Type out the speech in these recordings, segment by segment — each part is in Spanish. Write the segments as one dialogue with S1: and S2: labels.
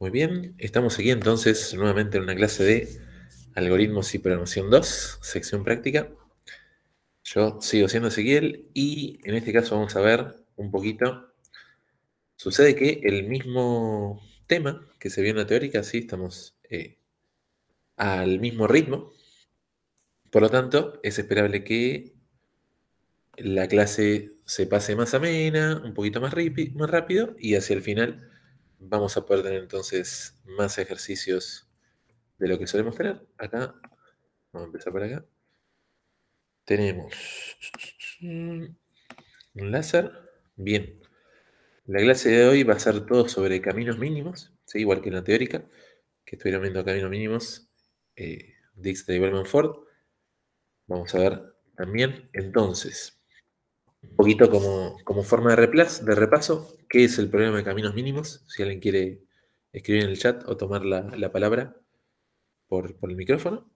S1: Muy bien, estamos aquí entonces nuevamente en una clase de algoritmos y programación 2, sección práctica. Yo sigo siendo Ezequiel y en este caso vamos a ver un poquito. Sucede que el mismo tema que se vio en la teórica, sí, estamos eh, al mismo ritmo. Por lo tanto, es esperable que la clase se pase más amena, un poquito más rápido y hacia el final vamos a poder tener entonces más ejercicios de lo que solemos tener. Acá, vamos a empezar por acá. Tenemos un láser. Bien. La clase de hoy va a ser todo sobre caminos mínimos, igual que en la teórica, que estuvieron viendo caminos mínimos, eh, Dijkstra y Ford. Vamos a ver también, entonces, un poquito como, forma de repaso, ¿Qué es el problema de caminos mínimos? Si alguien quiere escribir en el chat o tomar la, palabra por, el micrófono,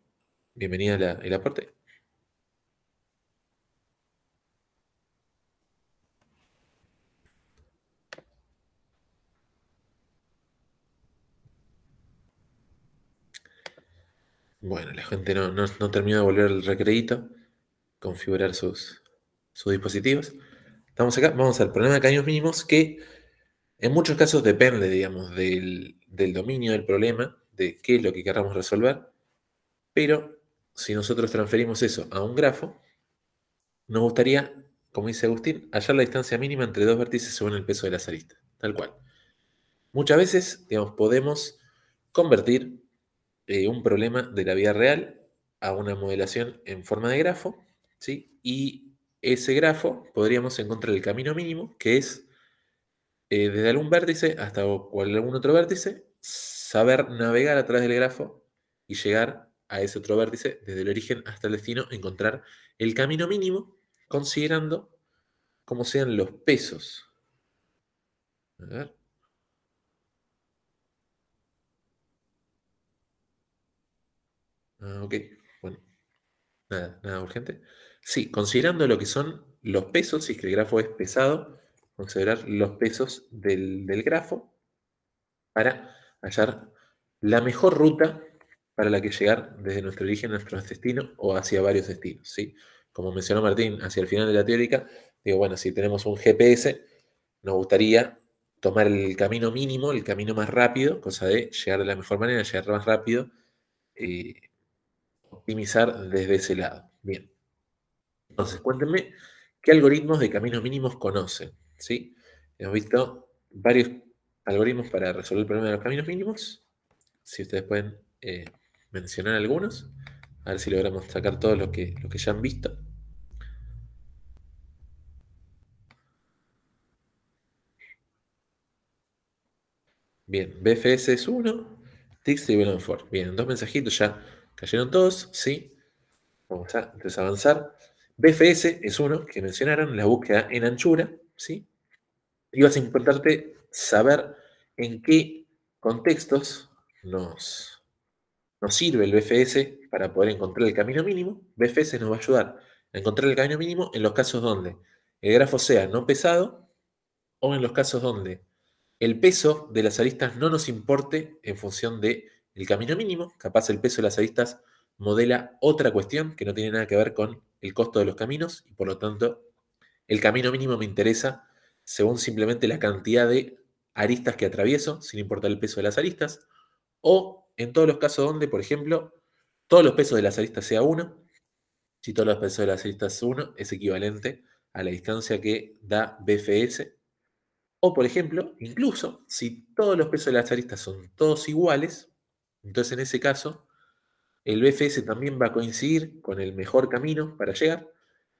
S1: bienvenida el aporte. Bueno, la gente no, no, no terminó de volver el recreito, configurar sus dispositivos. Estamos acá, vamos al problema de caños mínimos que en muchos casos depende, digamos, del, dominio del problema, de qué es lo que queramos resolver, pero si nosotros transferimos eso a un grafo, nos gustaría, como dice Agustín, hallar la distancia mínima entre dos vértices según el peso de la aristas, tal cual. Muchas veces, digamos, podemos convertir eh, un problema de la vida real a una modelación en forma de grafo, ¿sí? Y ese grafo podríamos encontrar el camino mínimo, que es eh, desde algún vértice hasta algún otro vértice, saber navegar a través del grafo y llegar a ese otro vértice, desde el origen hasta el destino, encontrar el camino mínimo, considerando cómo sean los pesos. A ver. Ah, ok, bueno, nada, nada urgente. Sí, considerando lo que son los pesos, si es que el grafo es pesado, considerar los pesos del, grafo para hallar la mejor ruta para la que llegar desde nuestro origen a nuestro destino o hacia varios destinos. ¿sí? Como mencionó Martín hacia el final de la teórica, digo, bueno, si tenemos un GPS, nos gustaría tomar el camino mínimo, el camino más rápido, cosa de llegar de la mejor manera, llegar más rápido, y eh, optimizar desde ese lado. Bien. Entonces, cuéntenme qué algoritmos de caminos mínimos conocen. ¿sí? Hemos visto varios algoritmos para resolver el problema de los caminos mínimos. Si ustedes pueden eh, mencionar algunos, a ver si logramos sacar todos los que, que ya han visto. Bien, BFS es uno, Tix y Ford. Bien, dos mensajitos ya cayeron todos, ¿sí? Vamos a entonces, avanzar. BFS es uno que mencionaron, la búsqueda en anchura, ¿sí? Y vas a importarte saber en qué contextos nos, nos sirve el BFS para poder encontrar el camino mínimo. BFS nos va a ayudar a encontrar el camino mínimo en los casos donde el grafo sea no pesado o en los casos donde el peso de las aristas no nos importe en función del el camino mínimo. Capaz el peso de las aristas modela otra cuestión que no tiene nada que ver con el costo de los caminos y por lo tanto el camino mínimo me interesa según simplemente la cantidad de aristas que atravieso, sin importar el peso de las aristas, o en todos los casos donde, por ejemplo, todos los pesos de las aristas sea 1, si todos los pesos de las aristas es 1, es equivalente a la distancia que da BFS, o por ejemplo, incluso si todos los pesos de las aristas son todos iguales, entonces en ese caso el BFS también va a coincidir con el mejor camino para llegar.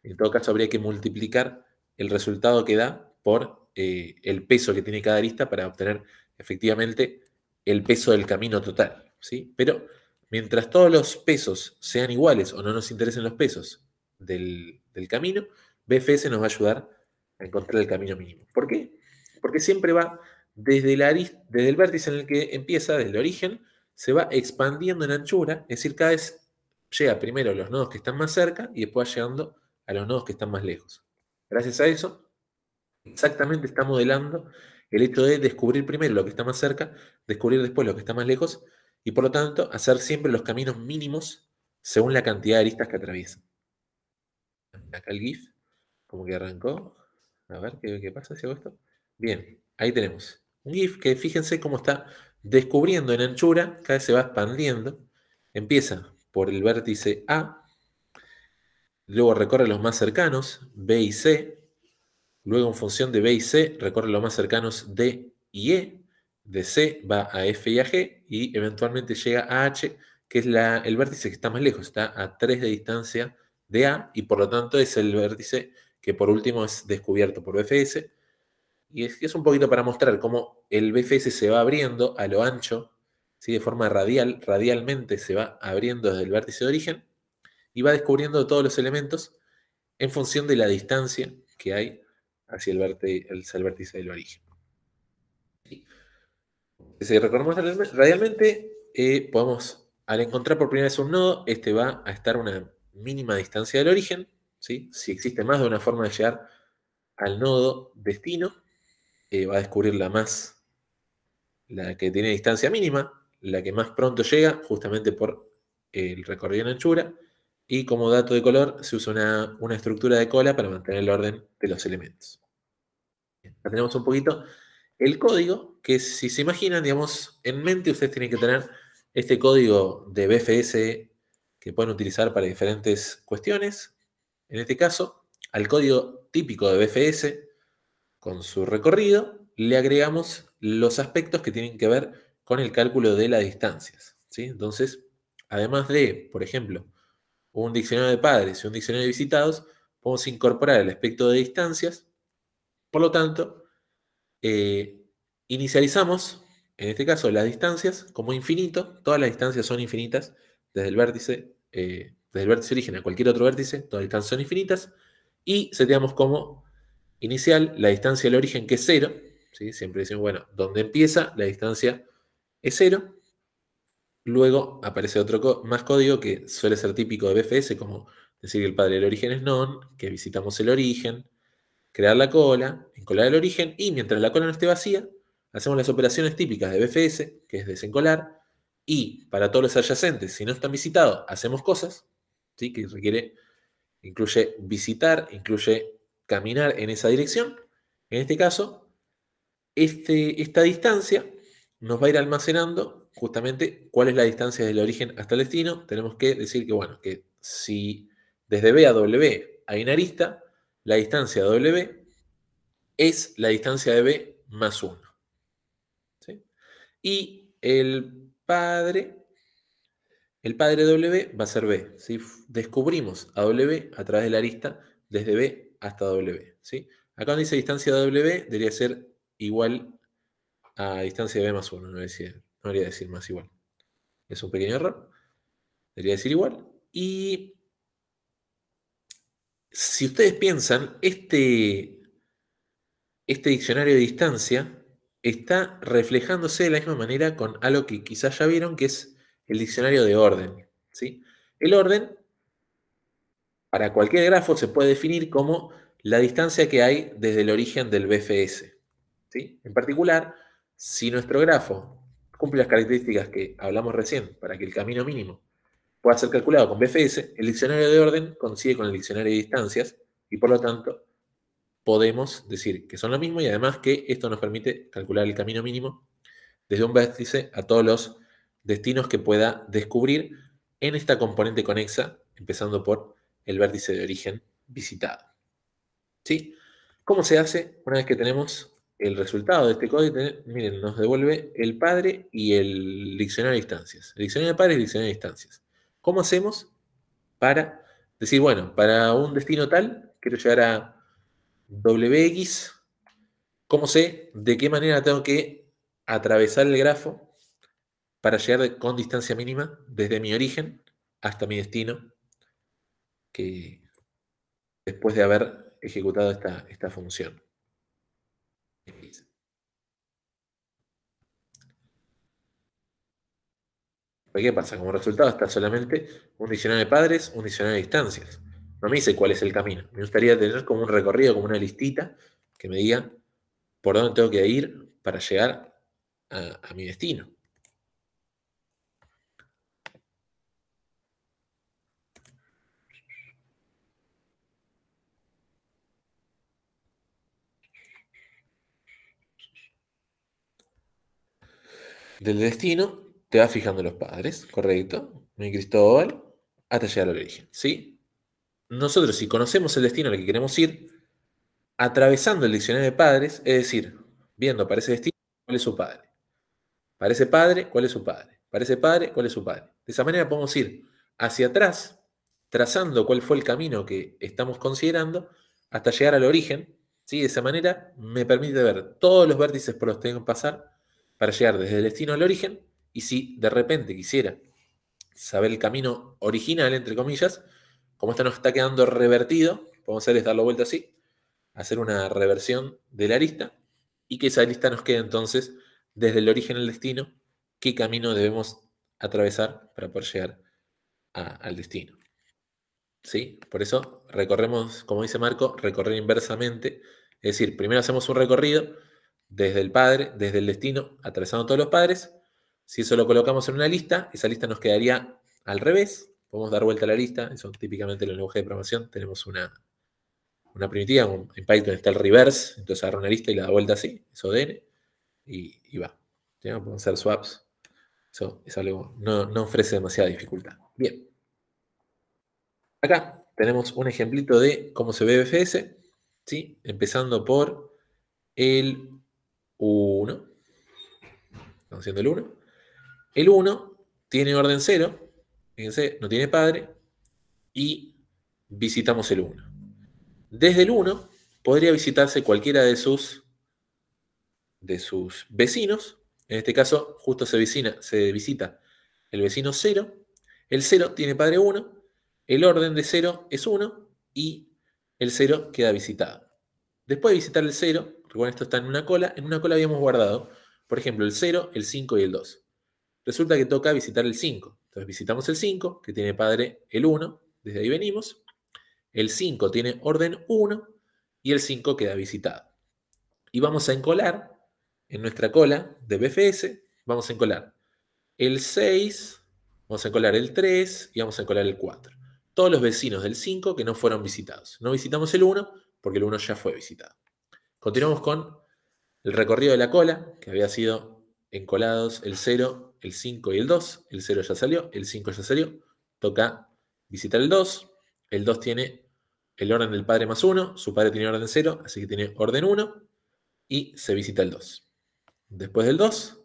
S1: En todo caso, habría que multiplicar el resultado que da por eh, el peso que tiene cada arista para obtener efectivamente el peso del camino total. ¿sí? Pero mientras todos los pesos sean iguales o no nos interesen los pesos del, camino, BFS nos va a ayudar a encontrar el camino mínimo. ¿Por qué? Porque siempre va desde, desde el vértice en el que empieza, desde el origen, se va expandiendo en anchura, es decir, cada vez llega primero a los nodos que están más cerca y después va llegando a los nodos que están más lejos. Gracias a eso, exactamente está modelando el hecho de descubrir primero lo que está más cerca, descubrir después lo que está más lejos y por lo tanto hacer siempre los caminos mínimos según la cantidad de aristas que atraviesan. Acá el GIF, como que arrancó. A ver qué, qué pasa si hago esto. Bien, ahí tenemos. Un GIF que fíjense cómo está descubriendo en anchura, cada vez se va expandiendo, empieza por el vértice A, luego recorre los más cercanos, B y C, luego en función de B y C recorre los más cercanos D y E, de C va a F y a G y eventualmente llega a H, que es el vértice que está más lejos, está a 3 de distancia de A y por lo tanto es el vértice que por último es descubierto por fs y es, un poquito para mostrar cómo el BFS se va abriendo a lo ancho, de forma radial, radialmente se va abriendo desde el vértice de origen y va descubriendo todos los elementos en función de la distancia que hay hacia el, vértice, del origen. Si recordamos radialmente, eh, podemos, al encontrar por primera vez un nodo, este va a estar a una mínima distancia del origen. ¿sí? Si existe más de una forma de llegar al nodo destino, eh, va a descubrir la más, la que tiene distancia mínima, la que más pronto llega, justamente por el recorrido en anchura. Y como dato de color, se usa una, una estructura de cola para mantener el orden de los elementos. tenemos un poquito el código, que si se imaginan, digamos, en mente ustedes tienen que tener este código de BFS que pueden utilizar para diferentes cuestiones. En este caso, al código típico de BFS, con su recorrido, le agregamos los aspectos que tienen que ver con el cálculo de las distancias. ¿sí? Entonces, además de, por ejemplo, un diccionario de padres y un diccionario de visitados, podemos incorporar el aspecto de distancias. Por lo tanto, eh, inicializamos, en este caso, las distancias como infinito. Todas las distancias son infinitas desde el vértice, eh, desde el vértice origen a cualquier otro vértice. Todas las distancias son infinitas. Y seteamos como inicial, la distancia del origen que es cero, ¿sí? siempre decimos, bueno, donde empieza la distancia es cero, luego aparece otro más código que suele ser típico de BFS, como decir que el padre del origen es non, que visitamos el origen, crear la cola, encolar el origen, y mientras la cola no esté vacía, hacemos las operaciones típicas de BFS, que es desencolar, y para todos los adyacentes, si no están visitados, hacemos cosas, ¿sí? que requiere, incluye visitar, incluye caminar en esa dirección, en este caso, este, esta distancia nos va a ir almacenando justamente cuál es la distancia del origen hasta el destino. Tenemos que decir que, bueno, que si desde B a W hay una arista, la distancia de W es la distancia de B más 1. ¿sí? Y el padre, el padre W va a ser B. Si descubrimos a W a través de la arista desde B hasta W. ¿sí? Acá donde dice distancia W debería ser igual a distancia de B más 1. No debería, decir más igual. Es un pequeño error. Debería decir igual. Y si ustedes piensan, este, este diccionario de distancia está reflejándose de la misma manera con algo que quizás ya vieron, que es el diccionario de orden. ¿sí? El orden para cualquier grafo se puede definir como la distancia que hay desde el origen del BFS. ¿sí? En particular, si nuestro grafo cumple las características que hablamos recién para que el camino mínimo pueda ser calculado con BFS, el diccionario de orden coincide con el diccionario de distancias y por lo tanto podemos decir que son lo mismo y además que esto nos permite calcular el camino mínimo desde un vértice a todos los destinos que pueda descubrir en esta componente conexa, empezando por el vértice de origen visitado. ¿Sí? ¿Cómo se hace? Una vez que tenemos el resultado de este código, miren, nos devuelve el padre y el diccionario de distancias. El diccionario de padres y diccionario de ¿Cómo hacemos para decir, bueno, para un destino tal, quiero llegar a WX, ¿cómo sé de qué manera tengo que atravesar el grafo para llegar con distancia mínima desde mi origen hasta mi destino que después de haber ejecutado esta, función. ¿Qué pasa? Como resultado está solamente un diccionario de padres, un diccionario de distancias. No me dice cuál es el camino. Me gustaría tener como un recorrido, como una listita que me diga por dónde tengo que ir para llegar a mi destino. del destino te va fijando los padres, ¿correcto? Mi Cristóbal, hasta llegar al origen, ¿sí? Nosotros, si conocemos el destino al que queremos ir, atravesando el diccionario de padres, es decir, viendo para ese destino cuál es su padre. Para ese padre, cuál es su padre. Para ese padre, cuál es su padre. De esa manera podemos ir hacia atrás, trazando cuál fue el camino que estamos considerando, hasta llegar al origen. ¿sí? De esa manera me permite ver todos los vértices por los que tengo que pasar para llegar desde el destino al origen, y si de repente quisiera saber el camino original, entre comillas, como esto nos está quedando revertido, podemos hacer darlo vuelta así, hacer una reversión de la arista, y que esa lista nos quede entonces desde el origen al destino, qué camino debemos atravesar para poder llegar al destino. ¿Sí? Por eso recorremos, como dice Marco, recorrer inversamente. Es decir, primero hacemos un recorrido, desde el padre, desde el destino, atravesando todos los padres. Si eso lo colocamos en una lista, esa lista nos quedaría al revés. Podemos dar vuelta a la lista. Eso típicamente en el lenguaje de programación tenemos una, una primitiva. En Python está el reverse. Entonces agarra una lista y la da vuelta así. Eso de Y, va. Podemos hacer swaps. Eso no, ofrece demasiada dificultad. Bien. Acá tenemos un ejemplito de cómo se ve BFS. Empezando por el 1. Estamos haciendo el 1. El 1 tiene orden 0. Fíjense, no tiene padre. Y visitamos el 1. Desde el 1 podría visitarse cualquiera de sus, de sus vecinos. En este caso, justo se, se visita el vecino 0. El 0 tiene padre 1. El orden de 0 es 1. Y el 0 queda visitado. Después de visitar el 0, bueno, esto está en una cola. En una cola habíamos guardado, por ejemplo, el 0, el 5 y el 2. Resulta que toca visitar el 5. Entonces visitamos el 5, que tiene padre el 1, desde ahí venimos. El 5 tiene orden 1 y el 5 queda visitado. Y vamos a encolar en nuestra cola de BFS, vamos a encolar el 6, vamos a encolar el 3 y vamos a encolar el 4. Todos los vecinos del 5 que no fueron visitados. No visitamos el 1 porque el 1 ya fue visitado. Continuamos con el recorrido de la cola, que había sido encolados el 0, el 5 y el 2. El 0 ya salió, el 5 ya salió. Toca visitar el 2. El 2 tiene el orden del padre más 1. Su padre tiene orden 0, así que tiene orden 1. Y se visita el 2. Después del 2,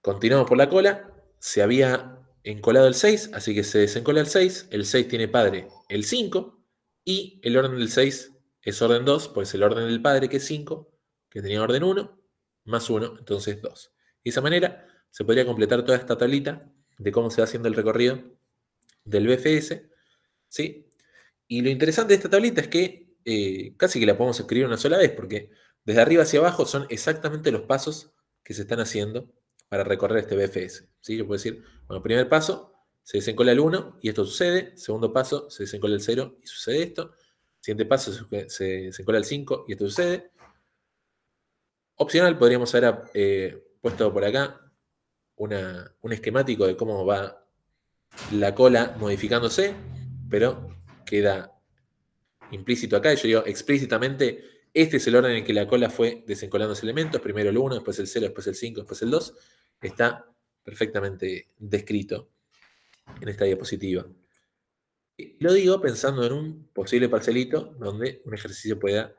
S1: continuamos por la cola. Se había encolado el 6, así que se desencola el 6. El 6 tiene padre el 5. Y el orden del 6 es orden 2, pues el orden del padre, que es 5, que tenía orden 1, más 1, entonces 2. De esa manera se podría completar toda esta tablita de cómo se va haciendo el recorrido del BFS. ¿sí? Y lo interesante de esta tablita es que eh, casi que la podemos escribir una sola vez, porque desde arriba hacia abajo son exactamente los pasos que se están haciendo para recorrer este BFS. ¿sí? Yo puedo decir, bueno, primer paso, se desencola el 1 y esto sucede. Segundo paso, se desencola el 0 y sucede esto. Siguiente paso, se, se, el 5 y esto sucede. Opcional, podríamos haber eh, puesto por acá un esquemático de cómo va la cola modificándose, pero queda implícito acá. Yo digo explícitamente, este es el orden en que la cola fue desencolando los elementos, primero el 1, después el 0, después el 5, después el 2. Está perfectamente descrito en esta diapositiva. Lo digo pensando en un posible parcelito donde un ejercicio pueda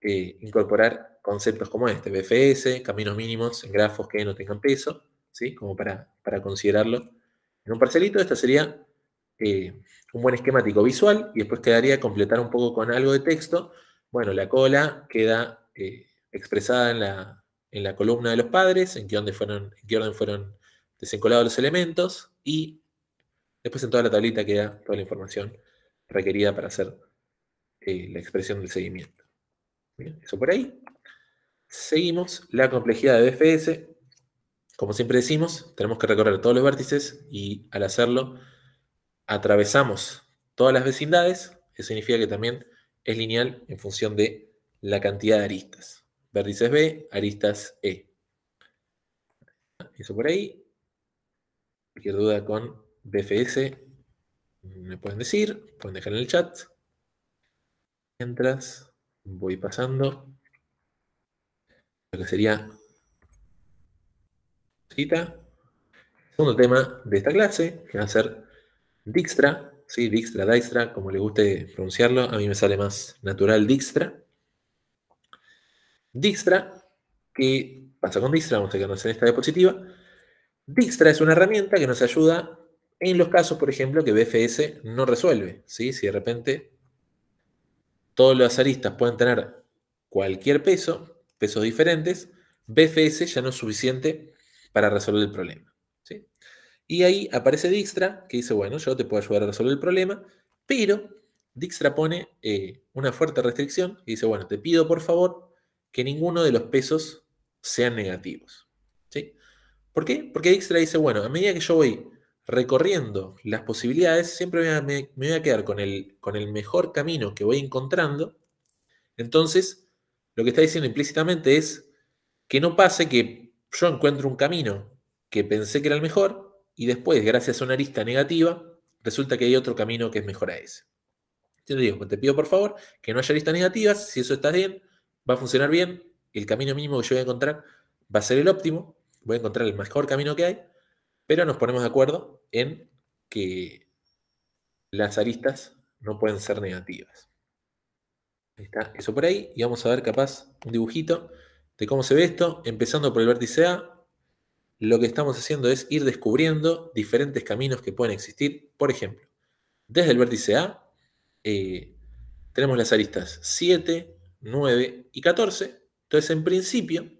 S1: eh, incorporar conceptos como este, BFS, caminos mínimos en grafos que no tengan peso, ¿sí? como para, considerarlo en un parcelito. Esta sería eh, un buen esquemático visual y después quedaría completar un poco con algo de texto. Bueno, la cola queda eh, expresada en la, en la columna de los padres, en qué fueron, en qué orden fueron desencolados los elementos y Después en toda la tablita queda toda la información requerida para hacer eh, la expresión del seguimiento. eso por ahí. Seguimos la complejidad de BFS. Como siempre decimos, tenemos que recorrer todos los vértices y al hacerlo atravesamos todas las vecindades. Eso significa que también es lineal en función de la cantidad de aristas. Vértices B, aristas E. Eso por ahí. Cualquier duda con DFS, me pueden decir, pueden dejar en el chat. Mientras voy pasando lo que sería cita. Segundo tema de esta clase, que va a ser Dijkstra, ¿sí? Dijkstra, Dijkstra, como le guste pronunciarlo, a mí me sale más natural Dijkstra. Dijkstra, ¿qué pasa con Dijkstra? Vamos a quedarnos en esta diapositiva. Dijkstra es una herramienta que nos ayuda en los casos, por ejemplo, que BFS no resuelve, ¿sí? si de repente todos los aristas pueden tener cualquier peso, pesos diferentes, BFS ya no es suficiente para resolver el problema. Y ahí aparece Dijkstra que dice, bueno, yo te puedo ayudar a resolver el problema, pero Dijkstra pone eh, una fuerte restricción y dice, bueno, te pido por favor que ninguno de los pesos sean negativos. ¿sí? ¿Por qué? Porque Dijkstra dice, bueno, a medida que yo voy recorriendo las posibilidades, siempre me, voy a quedar con el, con el mejor camino que voy encontrando. Entonces, lo que está diciendo implícitamente es que no pase que yo encuentre un camino que pensé que era el mejor y después, gracias a una arista negativa, resulta que hay otro camino que es mejor a ese. te digo, te pido por favor que no haya aristas negativas, si eso está bien, va a funcionar bien, el camino mínimo que yo voy a encontrar va a ser el óptimo, voy a encontrar el mejor camino que hay, pero nos ponemos de acuerdo en que las aristas no pueden ser negativas. Ahí está, eso por ahí. Y vamos a ver capaz un dibujito de cómo se ve esto, empezando por el vértice A. Lo que estamos haciendo es ir descubriendo diferentes caminos que pueden existir. Por ejemplo, desde el vértice A eh, tenemos las aristas 7, 9 y 14. Entonces, en principio,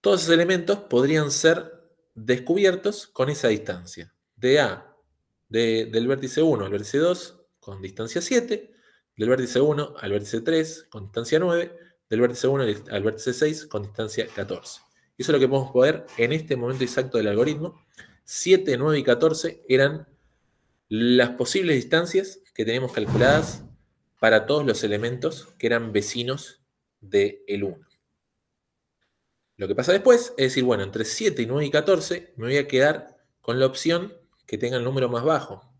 S1: todos esos elementos podrían ser descubiertos con esa distancia. De A, del vértice 1 al vértice 2, con distancia 7, del vértice 1 al vértice 3, con distancia 9, del vértice 1 al vértice 6, con distancia 14. Eso es lo que podemos ver en este momento exacto del algoritmo. 7, 9 y 14 eran las posibles distancias que tenemos calculadas para todos los elementos que eran vecinos del 1. Lo que pasa después es decir, bueno, entre 7 y 9 y 14 me voy a quedar con la opción que tenga el número más bajo.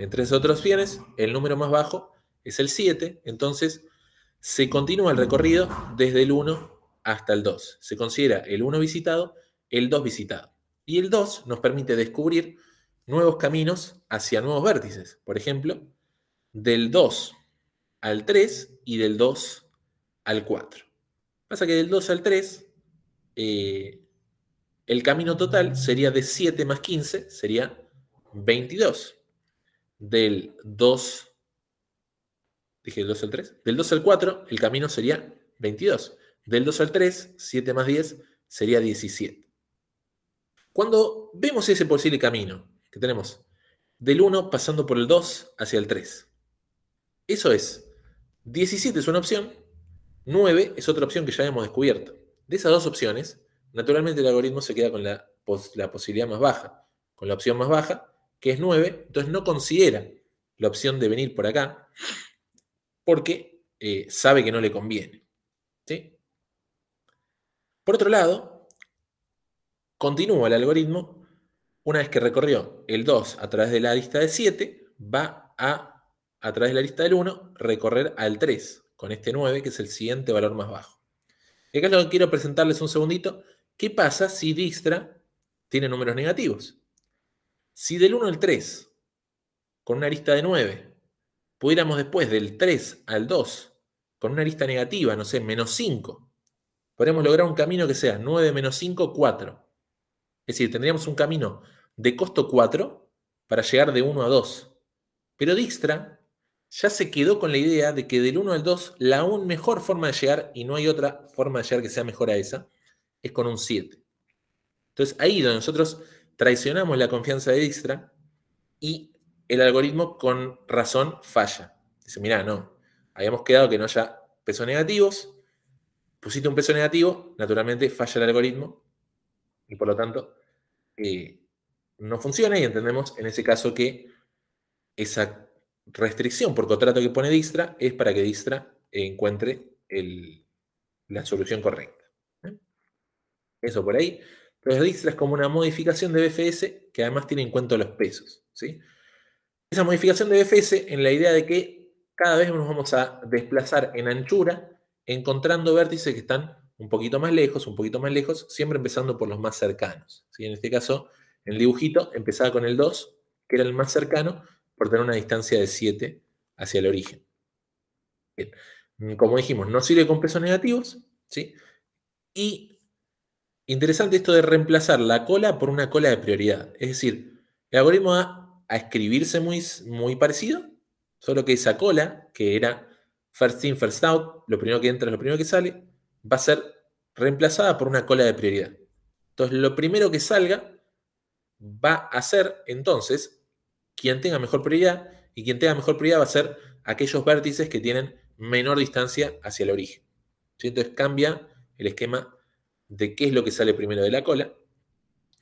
S1: Entre esos otros bienes, el número más bajo es el 7, entonces se continúa el recorrido desde el 1 hasta el 2. Se considera el 1 visitado, el 2 visitado. Y el 2 nos permite descubrir nuevos caminos hacia nuevos vértices. Por ejemplo, del 2 al 3 y del 2 al 4. Pasa que del 2 al 3 eh, el camino total sería de 7 más 15, sería 22. Del 2, dije 2 al 3, del 2 al 4 el camino sería 22. Del 2 al 3, 7 más 10 sería 17. Cuando vemos ese posible camino que tenemos, del 1 pasando por el 2 hacia el 3. Eso es, 17 es una opción, 9 es otra opción que ya hemos descubierto. De esas dos opciones, naturalmente el algoritmo se queda con la, posibilidad más baja, con la opción más baja, que es 9, entonces no considera la opción de venir por acá porque eh, sabe que no le conviene. Por otro lado, continúa el algoritmo, una vez que recorrió el 2 a través de la lista de 7, va a, a través de la lista del 1, recorrer al 3 con este 9, que es el siguiente valor más bajo. Y acá lo que quiero presentarles un segundito. ¿Qué pasa si Dijkstra tiene números negativos? Si del 1 al 3, con una arista de 9, pudiéramos después del 3 al 2, con una arista negativa, no sé, menos 5, podríamos lograr un camino que sea 9 menos 5, 4. Es decir, tendríamos un camino de costo 4 para llegar de 1 a 2. Pero Dijkstra ya se quedó con la idea de que del 1 al 2 la un mejor forma de llegar, y no hay otra forma de llegar que sea mejor a esa, es con un 7. Entonces ahí donde nosotros traicionamos la confianza de Dijkstra y el algoritmo con razón falla. Dice, mirá, no, habíamos quedado que no haya pesos negativos, pusiste un peso negativo, naturalmente falla el algoritmo y por lo tanto eh, no funciona y entendemos en ese caso que esa restricción por contrato que pone Distra es para que Distra encuentre la solución correcta. ¿eh? Eso por ahí. Entonces Dijkstra es como una modificación de BFS que además tiene en cuenta los pesos. ¿sí? Esa modificación de BFS en la idea de que cada vez nos vamos a desplazar en anchura encontrando vértices que están un poquito más lejos, un poquito más lejos, siempre empezando por los más cercanos. ¿sí? En este caso, el dibujito empezaba con el 2, que era el más cercano, por tener una distancia de 7 hacia el origen. Mm, como dijimos, no sirve con pesos negativos. ¿sí? Y interesante esto de reemplazar la cola por una cola de prioridad. Es decir, el algoritmo va a escribirse muy, muy parecido, solo que esa cola, que era first in, first out, lo primero que entra es lo primero que sale, va a ser reemplazada por una cola de prioridad. Entonces, lo primero que salga va a ser entonces quien tenga mejor prioridad y quien tenga mejor prioridad va a ser aquellos vértices que tienen menor distancia hacia el origen. Entonces cambia el esquema de qué es lo que sale primero de la cola.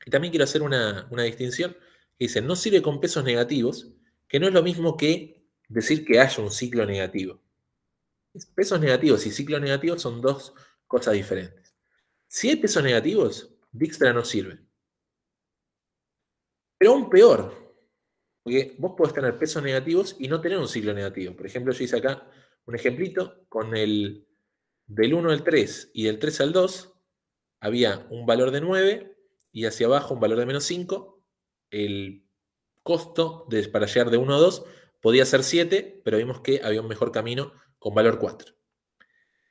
S1: Y también quiero hacer una, una distinción que dice, no sirve con pesos negativos, que no es lo mismo que decir que haya un ciclo negativo. Pesos negativos y ciclo negativo son dos cosas diferentes. Si hay pesos negativos, Dijkstra no sirve. Pero aún peor, porque vos podés tener pesos negativos y no tener un ciclo negativo. Por ejemplo, yo hice acá un ejemplito con el del 1 al 3 y del 3 al 2 había un valor de 9 y hacia abajo un valor de menos 5. El costo de, para llegar de 1 a 2 podía ser 7, pero vimos que había un mejor camino con valor 4.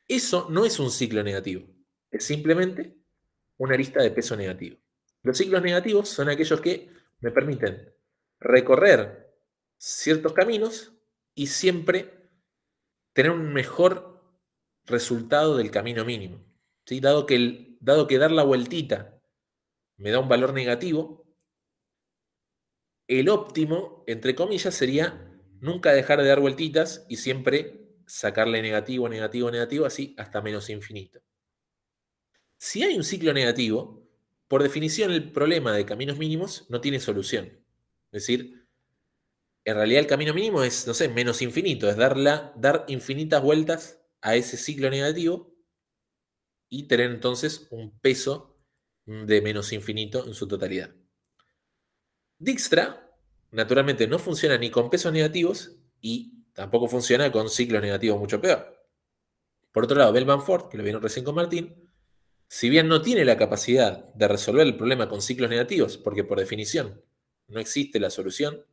S1: Eso no es un ciclo negativo, es simplemente una lista de peso negativo. Los ciclos negativos son aquellos que me permiten recorrer ciertos caminos y siempre tener un mejor resultado del camino mínimo. ¿sí? Dado, que el, dado que dar la vueltita me da un valor negativo, el óptimo, entre comillas, sería nunca dejar de dar vueltitas y siempre sacarle negativo, negativo, negativo, así hasta menos infinito. Si hay un ciclo negativo, por definición el problema de caminos mínimos no tiene solución. Es decir, en realidad el camino mínimo es, no sé, menos infinito, es dar infinitas vueltas a ese ciclo negativo y tener entonces un peso de menos infinito en su totalidad. Dijkstra, naturalmente, no funciona ni con pesos negativos y tampoco funciona con ciclos negativos mucho peor. Por otro lado, Bellman-Ford, que lo vieron recién con Martín, si bien no tiene la capacidad de resolver el problema con ciclos negativos, porque por definición no existe la solución,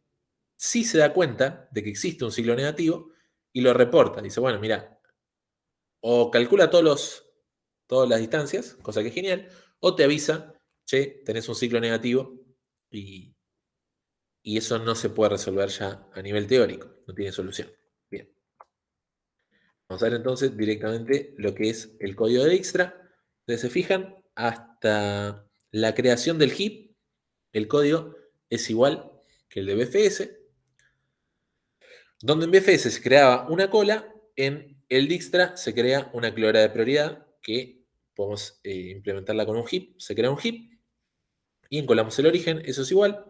S1: si se da cuenta de que existe un ciclo negativo y lo reporta. Dice, bueno, mira, o calcula todos todas las distancias, cosa que es genial, o te avisa, che, tenés un ciclo negativo y, eso no se puede resolver ya a nivel teórico, no tiene solución. Bien. Vamos a ver entonces directamente lo que es el código de extra Ustedes se fijan, hasta la creación del heap, el código es igual que el de BFS, donde en BFS se creaba una cola, en el Dijkstra se crea una clora de prioridad que podemos eh, implementarla con un heap, se crea un heap y encolamos el origen, eso es igual.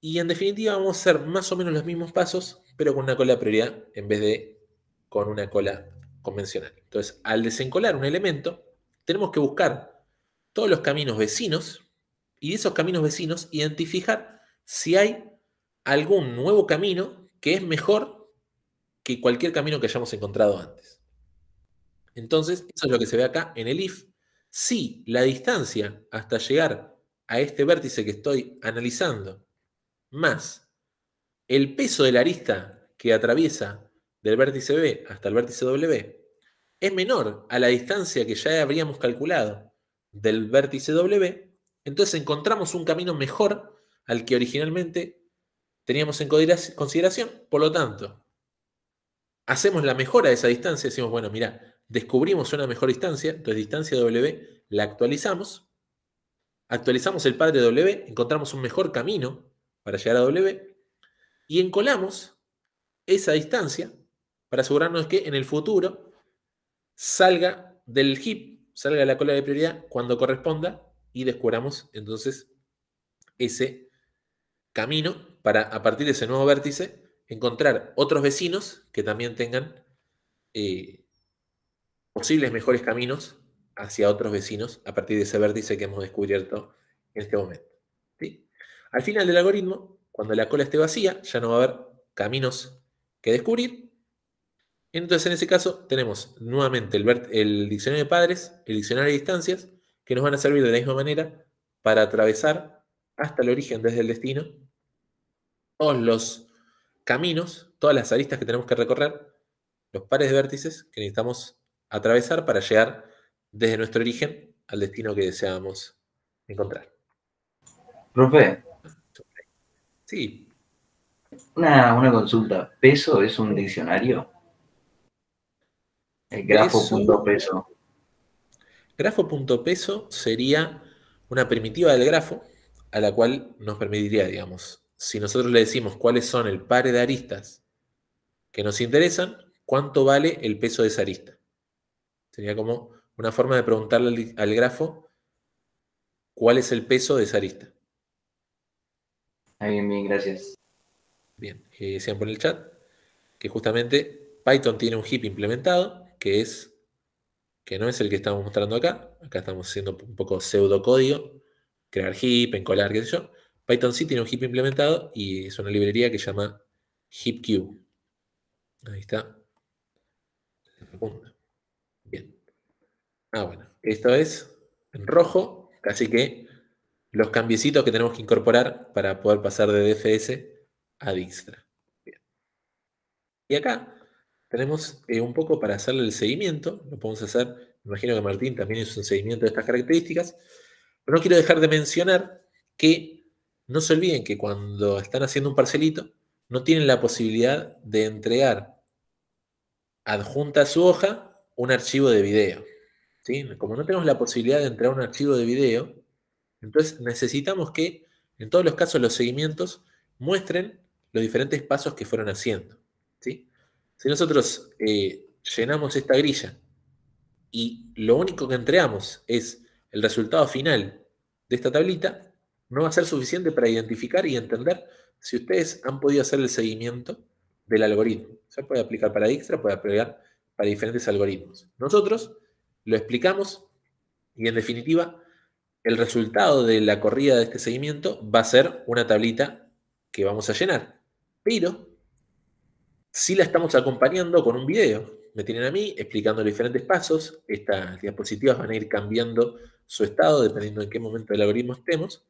S1: Y en definitiva vamos a hacer más o menos los mismos pasos, pero con una cola de prioridad en vez de con una cola convencional. Entonces, al desencolar un elemento, tenemos que buscar todos los caminos vecinos y esos caminos vecinos identificar si hay algún nuevo camino que es mejor que cualquier camino que hayamos encontrado antes. Entonces, eso es lo que se ve acá en el if. Si la distancia hasta llegar a este vértice que estoy analizando, más el peso de la arista que atraviesa del vértice B hasta el vértice W, es menor a la distancia que ya habríamos calculado del vértice W, entonces encontramos un camino mejor al que originalmente teníamos en consideración. Por lo tanto, hacemos la mejora de esa distancia, decimos, bueno, mira, descubrimos una mejor distancia, entonces distancia W, la actualizamos, actualizamos el padre W, encontramos un mejor camino para llegar a W y encolamos esa distancia para asegurarnos que en el futuro salga del heap, salga de la cola de prioridad cuando corresponda y descubramos entonces ese camino para, a partir de ese nuevo vértice, encontrar otros vecinos que también tengan eh, posibles mejores caminos hacia otros vecinos a partir de ese vértice que hemos descubierto en este momento. ¿sí? Al final del algoritmo, cuando la cola esté vacía, ya no va a haber caminos que descubrir. Entonces, en ese caso, tenemos nuevamente el, el diccionario de padres, el diccionario de distancias, que nos van a servir de la misma manera para atravesar hasta el origen, desde el destino, todos los caminos, todas las aristas que tenemos que recorrer, los pares de vértices que necesitamos atravesar para llegar desde nuestro origen al destino que deseamos encontrar. Profe. Sí. Una, una consulta. ¿Peso es un diccionario? El grafo peso. Grafo.peso sería una primitiva del grafo a la cual nos permitiría, digamos, si nosotros le decimos cuáles son el par de aristas que nos interesan, cuánto vale el peso de esa arista. Sería como una forma de preguntarle al, grafo cuál es el peso de esa arista. Bien, bien, gracias. Bien, eh, decían por el chat que justamente Python tiene un heap implementado que es que no es el que estamos mostrando acá. Acá estamos haciendo un poco pseudo-código. crear heap, encolar, qué sé yo. Python sí tiene un heap implementado y es una librería que se llama HeapQ. Ahí está. Bien. Ah, bueno. Esto es en rojo, así que los cambiecitos que tenemos que incorporar para poder pasar de DFS a Dijkstra. Bien. Y acá tenemos eh, un poco para hacerle el seguimiento, lo podemos hacer, imagino que Martín también hizo un seguimiento de estas características, pero no quiero dejar de mencionar que no se olviden que cuando están haciendo un parcelito, no tienen la posibilidad de entregar adjunta a su hoja un archivo de video. Como no tenemos la posibilidad de entregar un archivo de video, entonces necesitamos que en todos los casos los seguimientos muestren los diferentes pasos que fueron haciendo. Si nosotros eh, llenamos esta grilla y lo único que entregamos es el resultado final de esta tablita, no va a ser suficiente para identificar y entender si ustedes han podido hacer el seguimiento del algoritmo. Se puede aplicar para Dijkstra, puede aplicar para diferentes algoritmos. Nosotros lo explicamos y en definitiva el resultado de la corrida de este seguimiento va a ser una tablita que vamos a llenar. Pero si la estamos acompañando con un video. Me tienen a mí explicando los diferentes pasos. Estas diapositivas van a ir cambiando su estado dependiendo en qué momento del algoritmo estemos.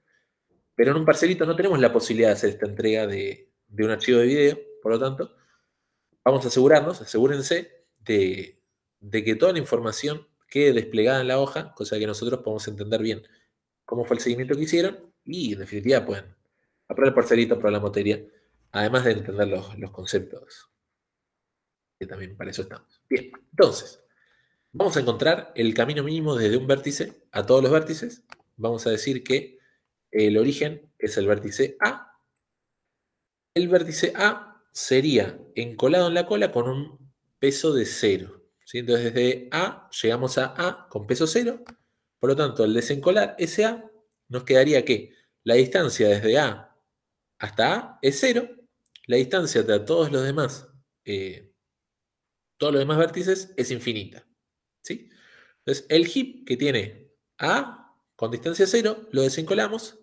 S1: Pero en un parcelito no tenemos la posibilidad de hacer esta entrega de, un archivo de video. Por lo tanto, vamos a asegurarnos, asegúrense de, que toda la información quede desplegada en la hoja, cosa que nosotros podemos entender bien cómo fue el seguimiento que hicieron y en definitiva pueden aprobar el parcelito, aprobar la materia, además de entender los conceptos que también para eso estamos. Bien, entonces, vamos a encontrar el camino mínimo desde un vértice a todos los vértices. Vamos a decir que el origen es el vértice A. El vértice A sería encolado en la cola con un peso de 0. Entonces desde A llegamos a A con peso cero. Por lo tanto, al desencolar ese A, nos quedaría que la distancia desde A hasta A es 0. La distancia de todos los demás eh, todos los demás vértices es infinita. ¿sí? Entonces, el heap que tiene A con distancia cero lo desencolamos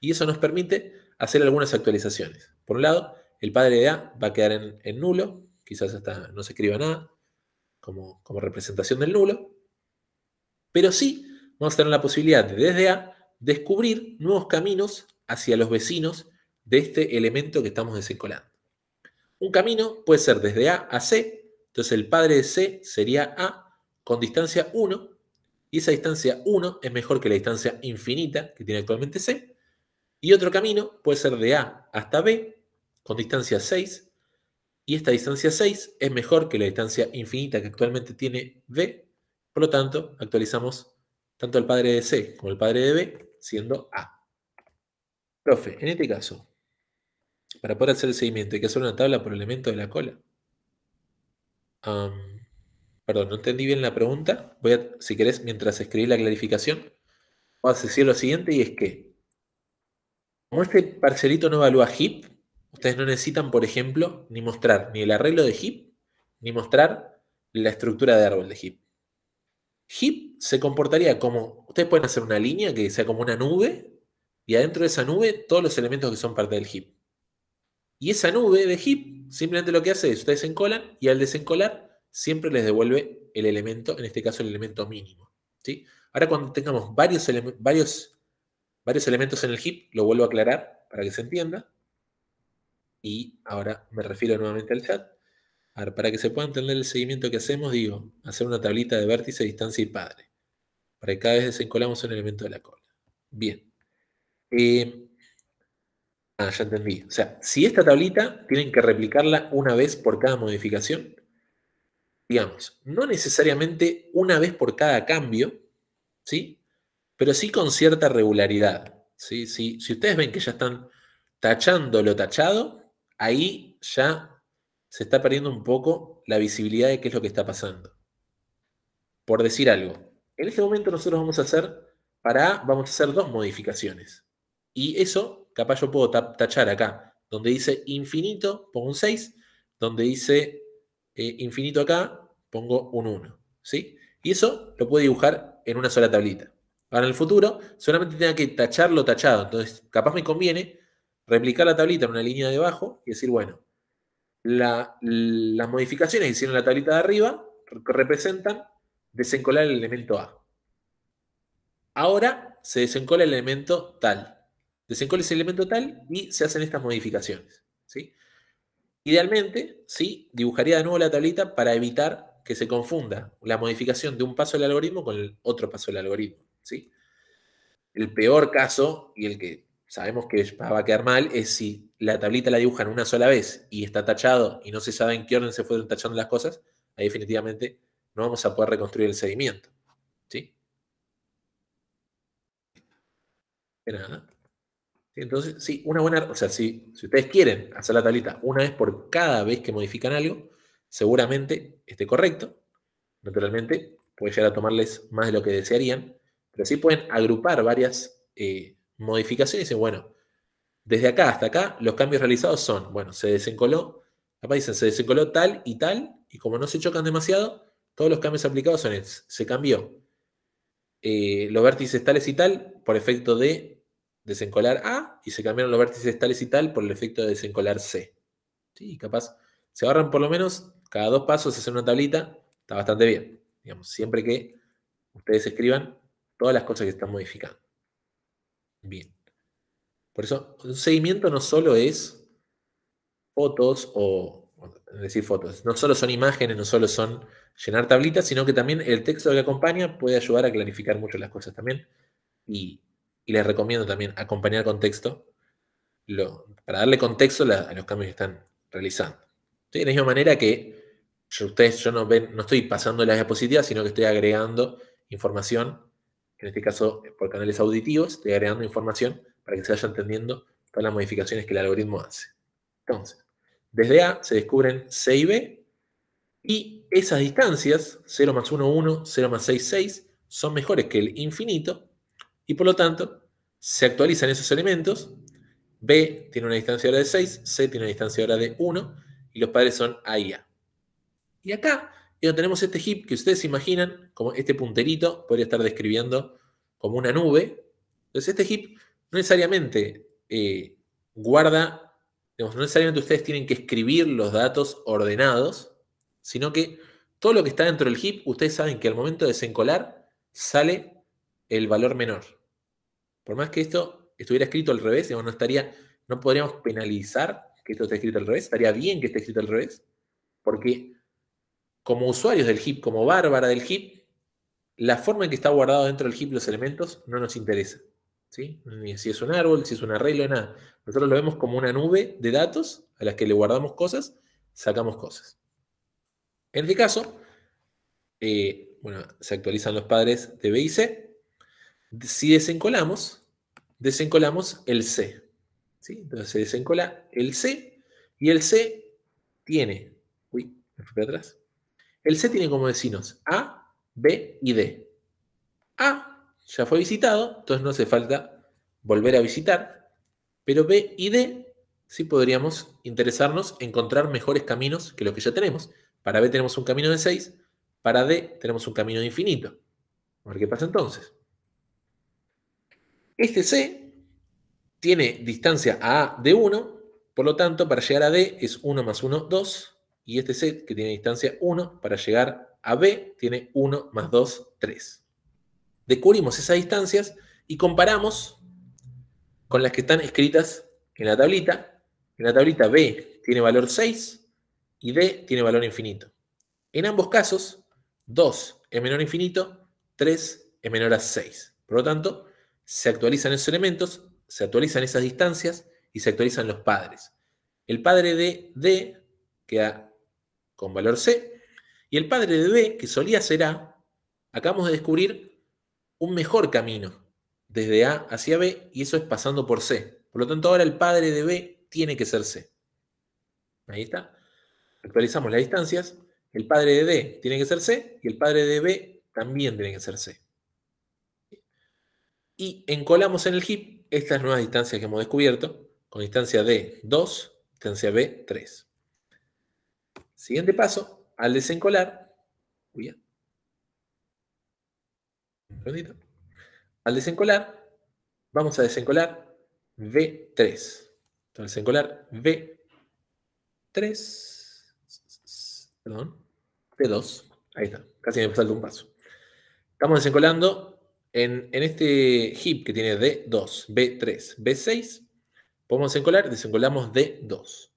S1: y eso nos permite hacer algunas actualizaciones. Por un lado, el padre de A va a quedar en, nulo, quizás hasta no se escriba nada como, como representación del nulo, pero sí vamos a tener la posibilidad de desde A descubrir nuevos caminos hacia los vecinos de este elemento que estamos desencolando. Un camino puede ser desde A a C, entonces el padre de C sería A con distancia 1, y esa distancia 1 es mejor que la distancia infinita que tiene actualmente C. Y otro camino puede ser de A hasta B con distancia 6, y esta distancia 6 es mejor que la distancia infinita que actualmente tiene B, por lo tanto actualizamos tanto el padre de C como el padre de B siendo A. Profe, en este caso, para poder hacer el seguimiento hay que hacer una tabla por elemento de la cola perdón, no entendí bien la pregunta. Voy a, si querés, mientras escribís la clarificación, voy a decir lo siguiente y es que, como este parcelito no evalúa heap, ustedes no necesitan, por ejemplo, ni mostrar ni el arreglo de heap, ni mostrar la estructura de árbol de heap. Heap se comportaría como, ustedes pueden hacer una línea que sea como una nube, y adentro de esa nube todos los elementos que son parte del heap. Y esa nube de heap simplemente lo que hace es, ustedes encolan y al desencolar siempre les devuelve el elemento, en este caso el elemento mínimo. ¿sí? Ahora cuando tengamos varios, varios, varios elementos en el heap, lo vuelvo a aclarar para que se entienda. Y ahora me refiero nuevamente al chat. para que se pueda entender el seguimiento que hacemos, digo, hacer una tablita de vértice, distancia y padre. Para que cada vez desencolamos un elemento de la cola. Bien. Eh, ya entendí. O sea, si esta tablita tienen que replicarla una vez por cada modificación, digamos, no necesariamente una vez por cada cambio, ¿sí? Pero sí con cierta regularidad. ¿sí? Si, si ustedes ven que ya están tachando lo tachado, ahí ya se está perdiendo un poco la visibilidad de qué es lo que está pasando. Por decir algo, en este momento nosotros vamos a hacer, para vamos a hacer dos modificaciones. Y eso capaz yo puedo tachar acá, donde dice infinito, pongo un 6, donde dice eh, infinito acá, pongo un 1. ¿sí? Y eso lo puedo dibujar en una sola tablita. para en el futuro solamente tenga que tachar lo tachado, entonces capaz me conviene replicar la tablita en una línea de abajo y decir, bueno, las modificaciones que hicieron en la tablita de arriba representan desencolar el elemento A. Ahora se desencola el elemento tal. Desencola ese elemento tal y se hacen estas modificaciones. ¿sí? Idealmente, ¿sí? dibujaría de nuevo la tablita para evitar que se confunda la modificación de un paso del algoritmo con el otro paso del algoritmo. ¿sí? El peor caso, y el que sabemos que va a quedar mal, es si la tablita la dibujan una sola vez y está tachado y no se sabe en qué orden se fueron tachando las cosas, ahí definitivamente no vamos a poder reconstruir el seguimiento. ¿Sí? Entonces, sí, una buena, o sea, si, si ustedes quieren hacer la tablita una vez por cada vez que modifican algo, seguramente esté correcto. Naturalmente, puede llegar a tomarles más de lo que desearían, pero sí pueden agrupar varias eh, modificaciones y bueno, desde acá hasta acá, los cambios realizados son, bueno, se desencoló, capaz dicen, se desencoló tal y tal, y como no se chocan demasiado, todos los cambios aplicados son, se cambió eh, los vértices tales y tal por efecto de desencolar A y se cambiaron los vértices tales y tal por el efecto de desencolar C. Sí, capaz. Se ahorran por lo menos cada dos pasos, hacer una tablita, está bastante bien. Digamos, siempre que ustedes escriban todas las cosas que están modificando. Bien. Por eso, un seguimiento no solo es fotos o, decir fotos, no solo son imágenes, no solo son llenar tablitas, sino que también el texto que acompaña puede ayudar a clarificar mucho las cosas también y y les recomiendo también acompañar con texto para darle contexto a los cambios que están realizando. de la misma manera que ustedes, yo no, no estoy pasando las diapositivas, sino que estoy agregando información, en este caso por canales auditivos, estoy agregando información para que se vaya entendiendo todas las modificaciones que el algoritmo hace. Entonces, desde A se descubren C y B, y esas distancias, 0 más 1, 1, 0 más 6, 6, son mejores que el infinito, y por lo tanto se actualizan esos elementos. B tiene una distancia hora de 6, C tiene una distancia hora de 1 y los padres son A y A. Y acá tenemos este heap que ustedes imaginan como este punterito podría estar describiendo como una nube. Entonces este heap no necesariamente eh, guarda, no necesariamente ustedes tienen que escribir los datos ordenados, sino que todo lo que está dentro del heap, ustedes saben que al momento de desencolar sale el valor menor. Por más que esto estuviera escrito al revés, no estaría, no podríamos penalizar que esto esté escrito al revés, estaría bien que esté escrito al revés, porque como usuarios del heap, como bárbara del heap, la forma en que está guardado dentro del heap los elementos no nos interesa. ¿sí? Ni si es un árbol, si es un arreglo, nada. Nosotros lo vemos como una nube de datos a las que le guardamos cosas, sacamos cosas. En este caso, eh, bueno, se actualizan los padres de B y C, si desencolamos, desencolamos el C. Entonces se desencola el C y el C tiene, uy, atrás. El C tiene como vecinos A, B y D. A ya fue visitado, entonces no hace falta volver a visitar, pero B y D sí podríamos interesarnos en encontrar mejores caminos que los que ya tenemos. Para B tenemos un camino de 6, para D tenemos un camino de infinito. A ver qué pasa entonces. Este C tiene distancia a A de 1, por lo tanto, para llegar a D es 1 más 1, 2. Y este C, que tiene distancia 1, para llegar a B tiene 1 más 2, 3. Descubrimos esas distancias y comparamos con las que están escritas en la tablita. En la tablita B tiene valor 6 y D tiene valor infinito. En ambos casos, 2 es menor a infinito, 3 es menor a 6. Por lo tanto, se actualizan esos elementos, se actualizan esas distancias y se actualizan los padres. El padre de D queda con valor C y el padre de B, que solía ser A, acabamos de descubrir un mejor camino desde A hacia B y eso es pasando por C. Por lo tanto, ahora el padre de B tiene que ser C. Ahí está. Actualizamos las distancias. El padre de D tiene que ser C y el padre de B también tiene que ser C y encolamos en el heap estas nuevas distancias que hemos descubierto con distancia D2, distancia B3. Siguiente paso, al desencolar, uy, al desencolar, vamos a desencolar B3. Entonces, desencolar B3, perdón, B2, ahí está, casi me salto un paso. Estamos desencolando en, este heap que tiene D2, B3, B6, podemos desencolar, desencolamos D2.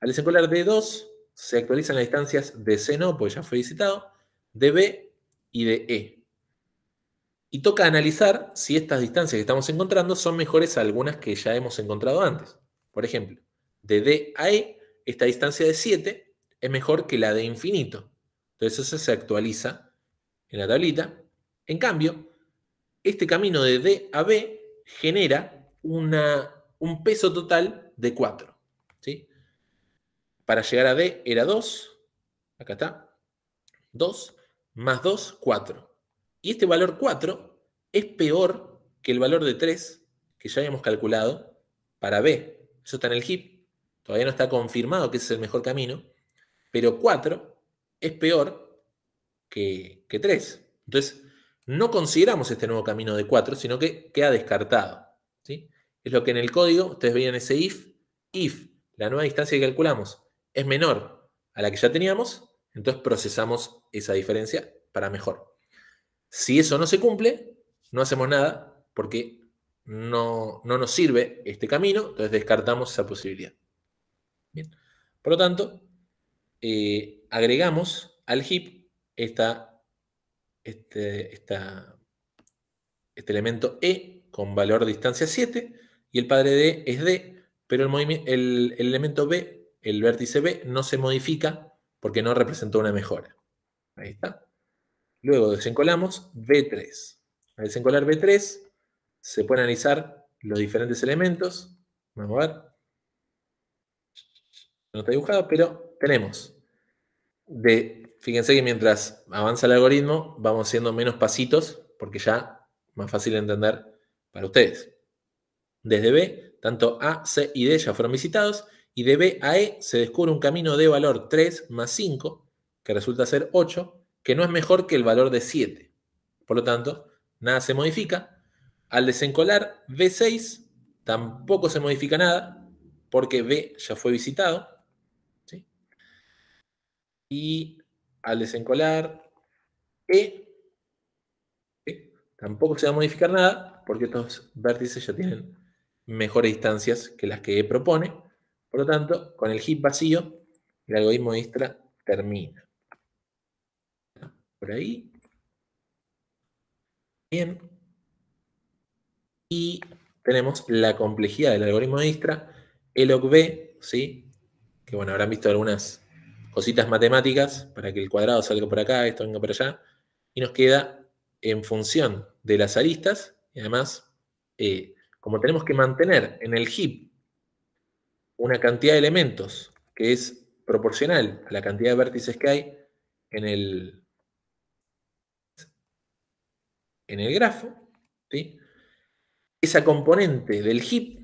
S1: Al desencolar D2, se actualizan las distancias de C no, pues ya fue visitado, de B y de E. Y toca analizar si estas distancias que estamos encontrando son mejores a algunas que ya hemos encontrado antes. Por ejemplo, de D a E, esta distancia de 7 es mejor que la de infinito. Entonces eso se actualiza en la tablita. En cambio, este camino de D a B genera una, un peso total de 4. Para llegar a D era 2, acá está, 2 más 2, 4. Y este valor 4 es peor que el valor de 3 que ya habíamos calculado para B. Eso está en el HIP, todavía no está confirmado que ese es el mejor camino, pero 4 es peor que, que 3. Entonces, no consideramos este nuevo camino de 4, sino que queda descartado. Es lo que en el código, ustedes veían ese if, if la nueva distancia que calculamos es menor a la que ya teníamos, entonces procesamos esa diferencia para mejor. Si eso no se cumple, no hacemos nada porque no, nos sirve este camino, entonces descartamos esa posibilidad. Por lo tanto, eh, agregamos al heap esta este, este elemento E con valor de distancia 7 y el padre D es D, pero el, elemento B, el vértice B, no se modifica porque no representó una mejora. Ahí está. Luego desencolamos B3. Al desencolar B3 se pueden analizar los diferentes elementos. Vamos a ver. No está dibujado, pero tenemos de Fíjense que mientras avanza el algoritmo, vamos haciendo menos pasitos, porque ya más fácil de entender para ustedes. Desde B, tanto A, C y D ya fueron visitados, y de B a E se descubre un camino de valor 3 más 5, que resulta ser 8, que no es mejor que el valor de 7. Por lo tanto, nada se modifica. Al desencolar B6, tampoco se modifica nada, porque B ya fue visitado. Y al desencolar e, e, tampoco se va a modificar nada porque estos vértices ya tienen mejores distancias que las que E propone. Por lo tanto, con el hit vacío, el algoritmo de Istra termina. Por ahí. Bien. Y tenemos la complejidad del algoritmo de Istra, el OCB, ¿sí? Que bueno, habrán visto algunas cositas matemáticas para que el cuadrado salga por acá, esto venga por allá, y nos queda en función de las aristas, y además, eh, como tenemos que mantener en el heap una cantidad de elementos que es proporcional a la cantidad de vértices que hay en el, en el grafo, esa componente del heap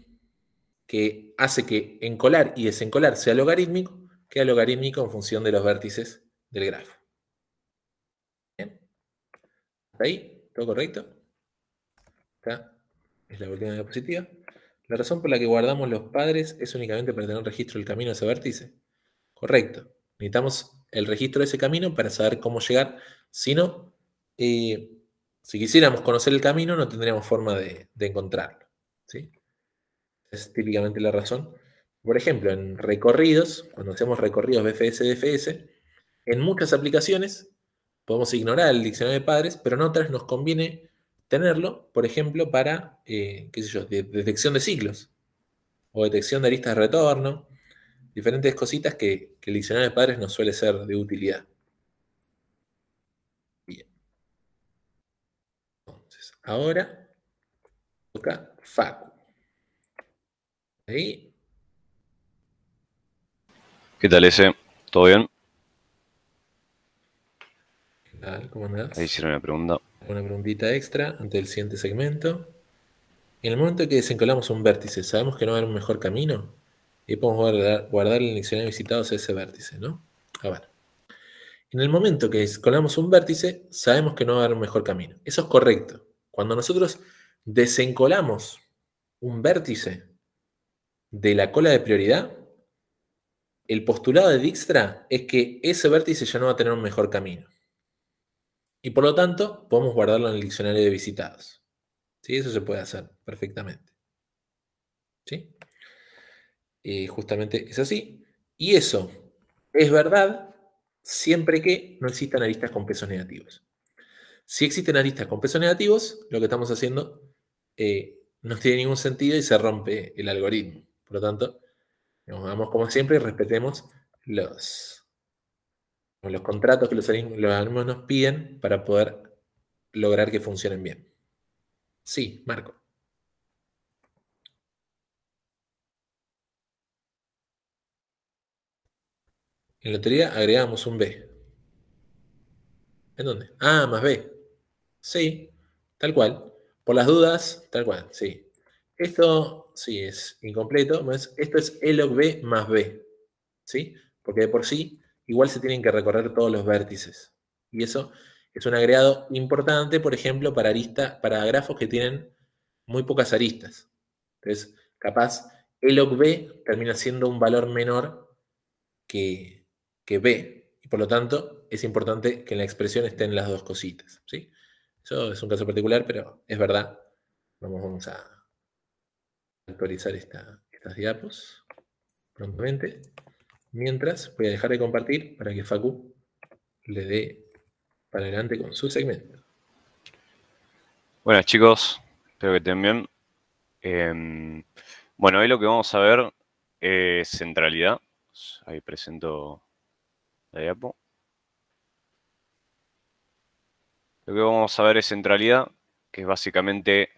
S1: que hace que encolar y desencolar sea logarítmico, queda logarítmico en función de los vértices del grafo. ¿Bien? ¿Hasta ahí? ¿Todo correcto? Acá es la última diapositiva. La razón por la que guardamos los padres es únicamente para tener un registro del camino de ese vértice. Correcto. Necesitamos el registro de ese camino para saber cómo llegar. Si no, eh, si quisiéramos conocer el camino, no tendríamos forma de, de encontrarlo. ¿sí? Es típicamente la razón por ejemplo, en recorridos, cuando hacemos recorridos BFS-DFS, en muchas aplicaciones podemos ignorar el diccionario de padres, pero en otras nos conviene tenerlo, por ejemplo, para, eh, qué sé yo, detección de ciclos o detección de aristas de retorno, diferentes cositas que, el diccionario de padres nos suele ser de utilidad. Bien. Entonces, ahora toca FACU. Ahí
S2: ¿Qué tal ese? ¿Todo bien?
S1: ¿Qué tal? ¿Cómo andás? Ahí hicieron una pregunta. Una preguntita extra antes del siguiente segmento. En el momento que desencolamos un vértice, sabemos que no va a haber un mejor camino y podemos guardar, el diccionario visitado ese vértice, ¿no? Ah, bueno. En el momento que desencolamos un vértice, sabemos que no va a haber un mejor camino. Eso es correcto. Cuando nosotros desencolamos un vértice de la cola de prioridad, el postulado de Dijkstra es que ese vértice ya no va a tener un mejor camino. Y por lo tanto, podemos guardarlo en el diccionario de visitados. ¿Sí? Eso se puede hacer perfectamente. Eh, justamente es así. Y eso es verdad siempre que no existan aristas con pesos negativos. Si existen aristas con pesos negativos, lo que estamos haciendo eh, no tiene ningún sentido y se rompe el algoritmo. Por lo tanto, nos vamos como siempre y respetemos los, los contratos que los, alumnos nos piden para poder lograr que funcionen bien. Sí, Marco. En la agregamos un B. ¿En dónde? Ah, más B. Sí, tal cual. Por las dudas, tal cual, sí. Esto sí es incompleto, esto es E log B más B, ¿sí? Porque de por sí igual se tienen que recorrer todos los vértices. Y eso es un agregado importante, por ejemplo, para, arista, para grafos que tienen muy pocas aristas. Entonces, capaz E log B termina siendo un valor menor que, que B. Y por lo tanto, es importante que en la expresión estén las dos cositas. ¿sí? Eso es un caso particular, pero es verdad. Vamos, vamos a, actualizar estas diapos prontamente. Mientras voy a dejar de compartir para que Facu le dé para adelante con su segmento.
S2: Bueno chicos, espero que estén bien. Em, bueno, hoy lo que vamos a ver es centralidad. Ahí presento la diapo. Lo que vamos a ver es centralidad, que es básicamente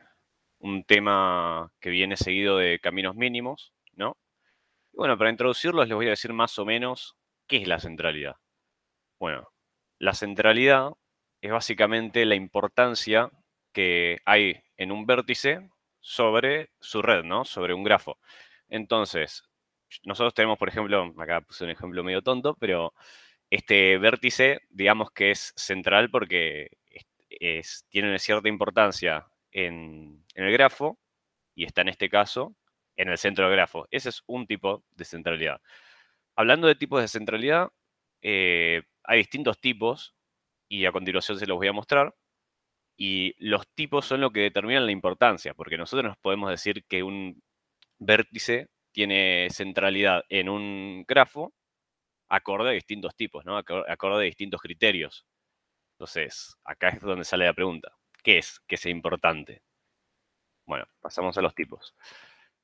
S2: un tema que viene seguido de caminos mínimos, ¿no? bueno, para introducirlos les voy a decir más o menos qué es la centralidad. Bueno, la centralidad es básicamente la importancia que hay en un vértice sobre su red, ¿no? Sobre un grafo. Entonces, nosotros tenemos, por ejemplo, acá puse un ejemplo medio tonto, pero este vértice, digamos que es central porque tiene una cierta importancia en, el grafo y está en este caso en el centro del grafo. Ese es un tipo de centralidad. Hablando de tipos de centralidad, eh, hay distintos tipos y a continuación se los voy a mostrar. Y los tipos son lo que determinan la importancia, porque nosotros nos podemos decir que un vértice tiene centralidad en un grafo acorde a distintos tipos, acorde a distintos criterios. Entonces, acá es donde sale la pregunta. ¿Qué es que es importante? Bueno, pasamos a los tipos.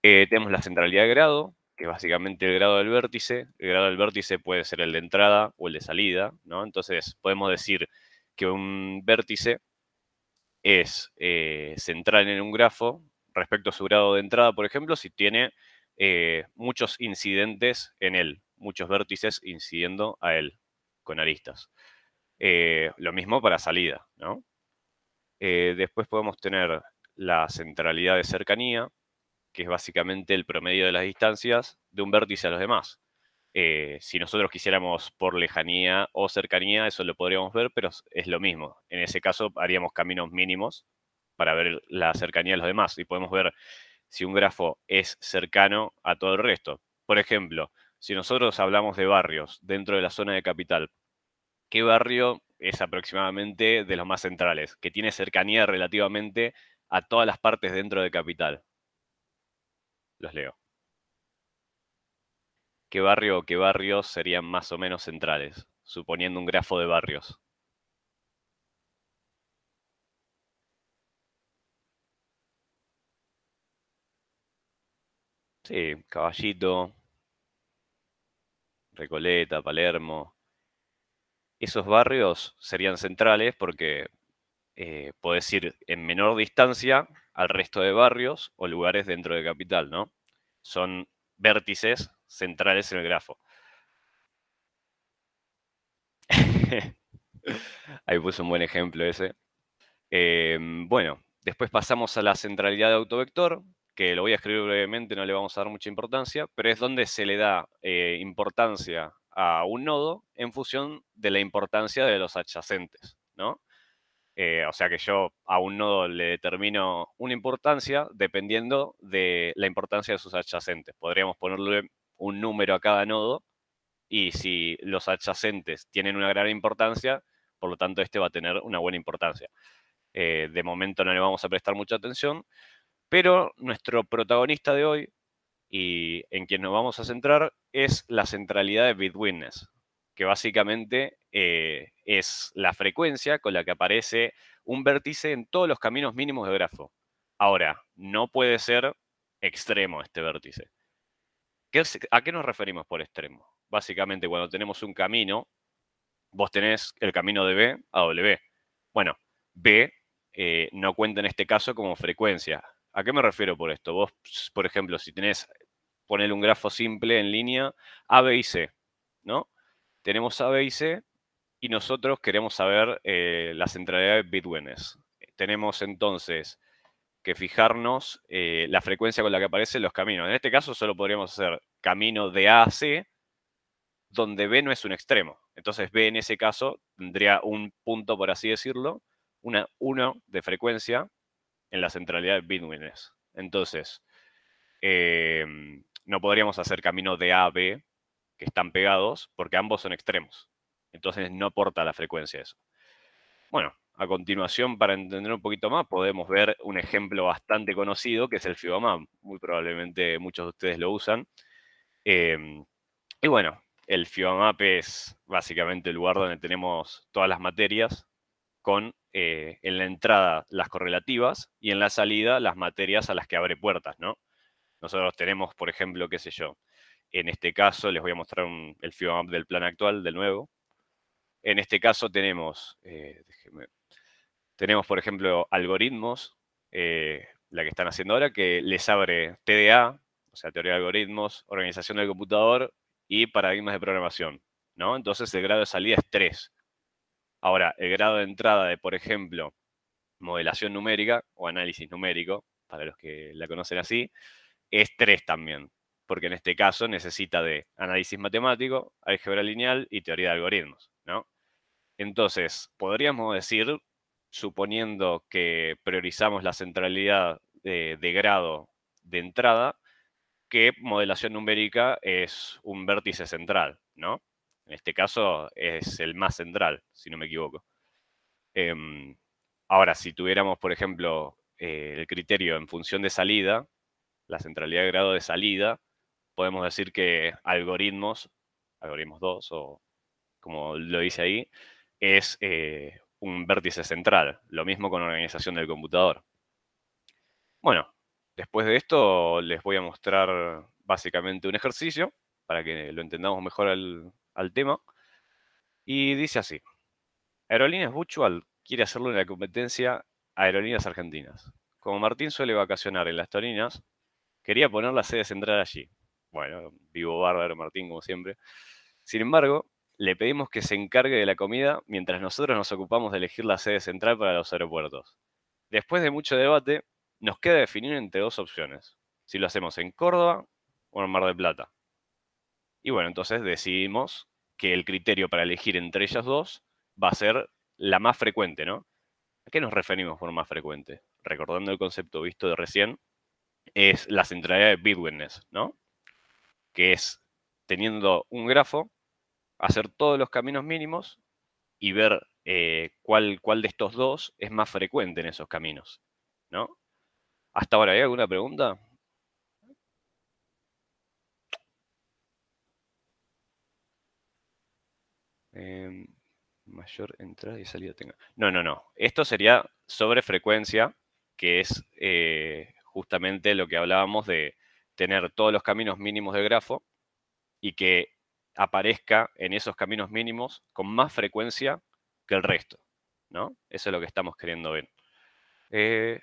S2: Eh, tenemos la centralidad de grado, que es básicamente el grado del vértice. El grado del vértice puede ser el de entrada o el de salida, ¿no? Entonces, podemos decir que un vértice es eh, central en un grafo respecto a su grado de entrada, por ejemplo, si tiene eh, muchos incidentes en él, muchos vértices incidiendo a él con aristas. lo mismo para salida, ¿no? Eh, después podemos tener la centralidad de cercanía, que es básicamente el promedio de las distancias de un vértice a los demás. Eh, si nosotros quisiéramos por lejanía o cercanía, eso lo podríamos ver, pero es lo mismo. En ese caso haríamos caminos mínimos para ver la cercanía de los demás y podemos ver si un grafo es cercano a todo el resto. Por ejemplo, si nosotros hablamos de barrios dentro de la zona de capital, ¿qué barrio es aproximadamente de los más centrales, que tiene cercanía relativamente a todas las partes dentro de Capital. Los leo. ¿Qué barrio o qué barrios serían más o menos centrales, suponiendo un grafo de barrios? Sí, Caballito, Recoleta, Palermo, esos barrios serían centrales porque eh, podés ir en menor distancia al resto de barrios o lugares dentro de capital, ¿no? Son vértices centrales en el grafo. Ahí puse un buen ejemplo ese. Em, bueno, después pasamos a la centralidad de autovector, que lo voy a escribir brevemente, no le vamos a dar mucha importancia, pero es donde se le da eh, importancia a un nodo en función de la importancia de los adyacentes, ¿no? Eh, o sea que yo a un nodo le determino una importancia dependiendo de la importancia de sus adyacentes. Podríamos ponerle un número a cada nodo y si los adyacentes tienen una gran importancia, por lo tanto este va a tener una buena importancia. Eh, de momento no le vamos a prestar mucha atención, pero nuestro protagonista de hoy y en quien nos vamos a centrar es la centralidad de Bitwitness, que básicamente eh, es la frecuencia con la que aparece un vértice en todos los caminos mínimos de grafo. Ahora, no puede ser extremo este vértice. ¿A qué nos referimos por extremo? Básicamente, cuando tenemos un camino, vos tenés el camino de B a W. Bueno, B eh, no cuenta en este caso como frecuencia. ¿A qué me refiero por esto? Vos, por ejemplo, si tenés ponerle un grafo simple en línea, A, B y C, ¿no? Tenemos A, B y C y nosotros queremos saber eh, la centralidad de Tenemos entonces que fijarnos eh, la frecuencia con la que aparecen los caminos. En este caso solo podríamos hacer camino de A a C, donde B no es un extremo. Entonces B en ese caso tendría un punto, por así decirlo, una 1 de frecuencia en la centralidad de Entonces, eh, no podríamos hacer camino de A a B que están pegados porque ambos son extremos. Entonces no aporta la frecuencia eso. Bueno, a continuación, para entender un poquito más, podemos ver un ejemplo bastante conocido que es el Fibonacci. Muy probablemente muchos de ustedes lo usan. Em, y bueno, el FIBAMAP es básicamente el lugar donde tenemos todas las materias con eh, en la entrada las correlativas y en la salida las materias a las que abre puertas, ¿no? Nosotros tenemos, por ejemplo, qué sé yo, en este caso les voy a mostrar el FIBAMAP del plan actual, del nuevo. En este caso tenemos, eh, tenemos por ejemplo, algoritmos, eh, la que están haciendo ahora, que les abre TDA, o sea, teoría de algoritmos, organización del computador y paradigmas de programación, ¿no? Entonces el grado de salida es 3. Ahora, el grado de entrada de, por ejemplo, modelación numérica o análisis numérico, para los que la conocen así, es 3 también, porque en este caso necesita de análisis matemático, álgebra lineal y teoría de algoritmos, Entonces, podríamos decir, suponiendo que priorizamos la centralidad de, grado de entrada, que modelación numérica es un vértice central, ¿no? En este caso es el más central, si no me equivoco. Em, ahora, si tuviéramos, por ejemplo, eh, el criterio en función de salida, la centralidad de grado de salida, podemos decir que algoritmos, algoritmos 2 o como lo dice ahí, es eh, un vértice central. Lo mismo con organización del computador. Bueno, después de esto les voy a mostrar básicamente un ejercicio para que lo entendamos mejor al, tema. Y dice así. Aerolíneas Buchual quiere hacerlo en la competencia Aerolíneas Argentinas. Como Martín suele vacacionar en las Torinas, Quería poner la sede central allí. Bueno, vivo bárbaro Martín, como siempre. Sin embargo, le pedimos que se encargue de la comida mientras nosotros nos ocupamos de elegir la sede central para los aeropuertos. Después de mucho debate, nos queda definir entre dos opciones, si lo hacemos en Córdoba o en Mar del Plata. Y bueno, entonces decidimos que el criterio para elegir entre ellas dos va a ser la más frecuente, ¿no? ¿A qué nos referimos por más frecuente? Recordando el concepto visto de recién, es la centralidad de Bitwitness, ¿no? Que es, teniendo un grafo, hacer todos los caminos mínimos y ver eh, cuál, cuál de estos dos es más frecuente en esos caminos, ¿no? Hasta ahora, ¿hay alguna pregunta? Em, mayor entrada y salida tenga. No, no, no. Esto sería sobre frecuencia, que es eh, justamente lo que hablábamos de tener todos los caminos mínimos del grafo y que aparezca en esos caminos mínimos con más frecuencia que el resto, ¿no? Eso es lo que estamos queriendo ver. Eh,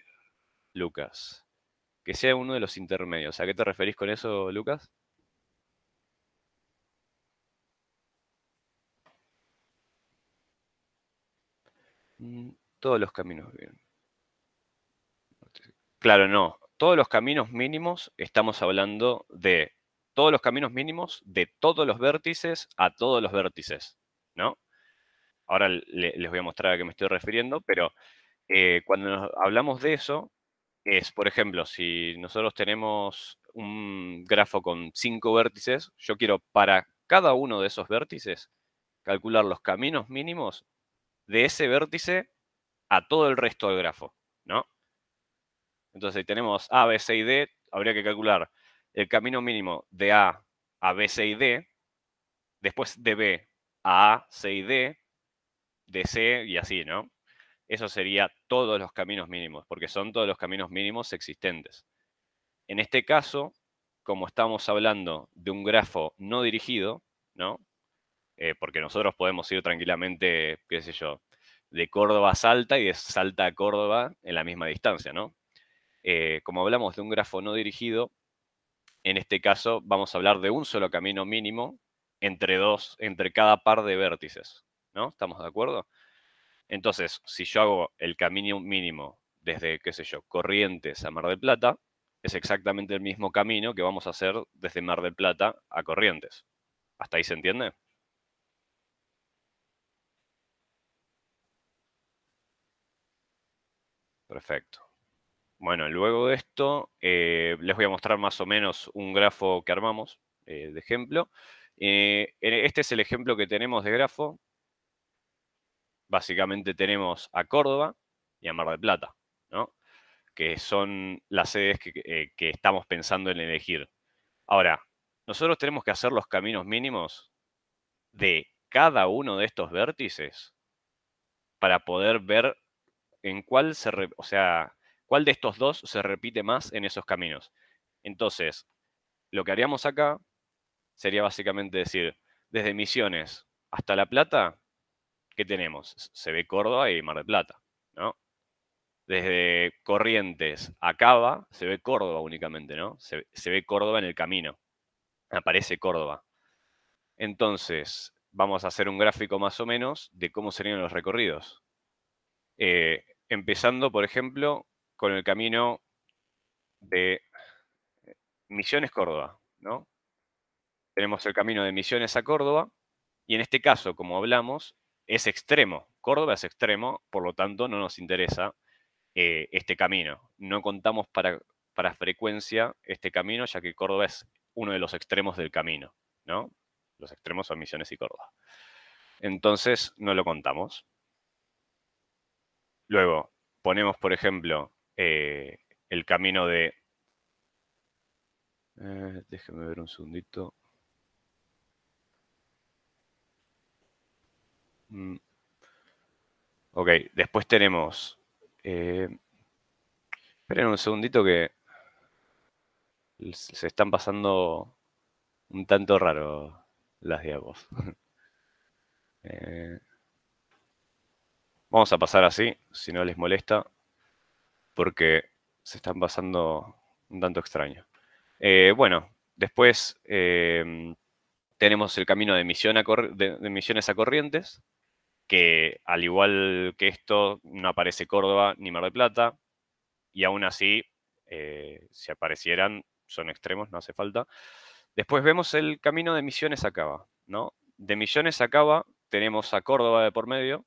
S2: Lucas, que sea uno de los intermedios. ¿A qué te referís con eso, Lucas? Mm, todos los caminos bien. Claro, no todos los caminos mínimos, estamos hablando de todos los caminos mínimos de todos los vértices a todos los vértices, ¿no? Ahora les voy a mostrar a qué me estoy refiriendo, pero eh, cuando hablamos de eso, es, por ejemplo, si nosotros tenemos un grafo con cinco vértices, yo quiero para cada uno de esos vértices calcular los caminos mínimos de ese vértice a todo el resto del grafo, ¿no? Entonces, si tenemos A, B, C y D, habría que calcular el camino mínimo de A a B, C y D, después de B a A, C y D, de C y así, ¿no? Eso sería todos los caminos mínimos, porque son todos los caminos mínimos existentes. En este caso, como estamos hablando de un grafo no dirigido, ¿no? Eh, porque nosotros podemos ir tranquilamente, qué sé yo, de Córdoba a Salta y de Salta a Córdoba en la misma distancia, ¿no? Eh, como hablamos de un grafo no dirigido, en este caso vamos a hablar de un solo camino mínimo entre dos, entre cada par de vértices. ¿No? ¿Estamos de acuerdo? Entonces, si yo hago el camino mínimo desde, qué sé yo, Corrientes a Mar del Plata, es exactamente el mismo camino que vamos a hacer desde Mar del Plata a Corrientes. ¿Hasta ahí se entiende? Perfecto. Bueno, luego de esto, eh, les voy a mostrar más o menos un grafo que armamos eh, de ejemplo. Eh, este es el ejemplo que tenemos de grafo. Básicamente tenemos a Córdoba y a Mar del Plata, ¿no? que son las sedes que, que estamos pensando en elegir. Ahora, nosotros tenemos que hacer los caminos mínimos de cada uno de estos vértices para poder ver en cuál se, o sea, ¿Cuál de estos dos se repite más en esos caminos? Entonces, lo que haríamos acá sería básicamente decir, desde Misiones hasta La Plata, ¿qué tenemos? Se ve Córdoba y Mar de Plata, ¿no? Desde Corrientes a Cava, se ve Córdoba únicamente, ¿no? Se, ve Córdoba en el camino. Aparece Córdoba. Entonces, vamos a hacer un gráfico más o menos de cómo serían los recorridos. Eh, empezando, por ejemplo, con el camino de eh, Misiones Córdoba, ¿no? Tenemos el camino de Misiones a Córdoba y en este caso, como hablamos, es extremo. Córdoba es extremo, por lo tanto no nos interesa eh, este camino. No contamos para, para frecuencia este camino, ya que Córdoba es uno de los extremos del camino, ¿no? Los extremos son Misiones y Córdoba. Entonces, no lo contamos. Luego, ponemos, por ejemplo, eh, el camino de... Eh, déjeme ver un segundito. Mm. Ok, después tenemos... Eh, esperen un segundito que se están pasando un tanto raro las diapos. Eh, vamos a pasar así, si no les molesta porque se están pasando un tanto extraño. Eh, bueno, después em, tenemos el camino de, misión a misiones a Corrientes, que al igual que esto, no aparece Córdoba ni Mar del Plata, y aún así, eh, si aparecieran, son extremos, no hace falta. Después vemos el camino de Misiones a Cava, ¿no? De Misiones a Cava tenemos a Córdoba de por medio,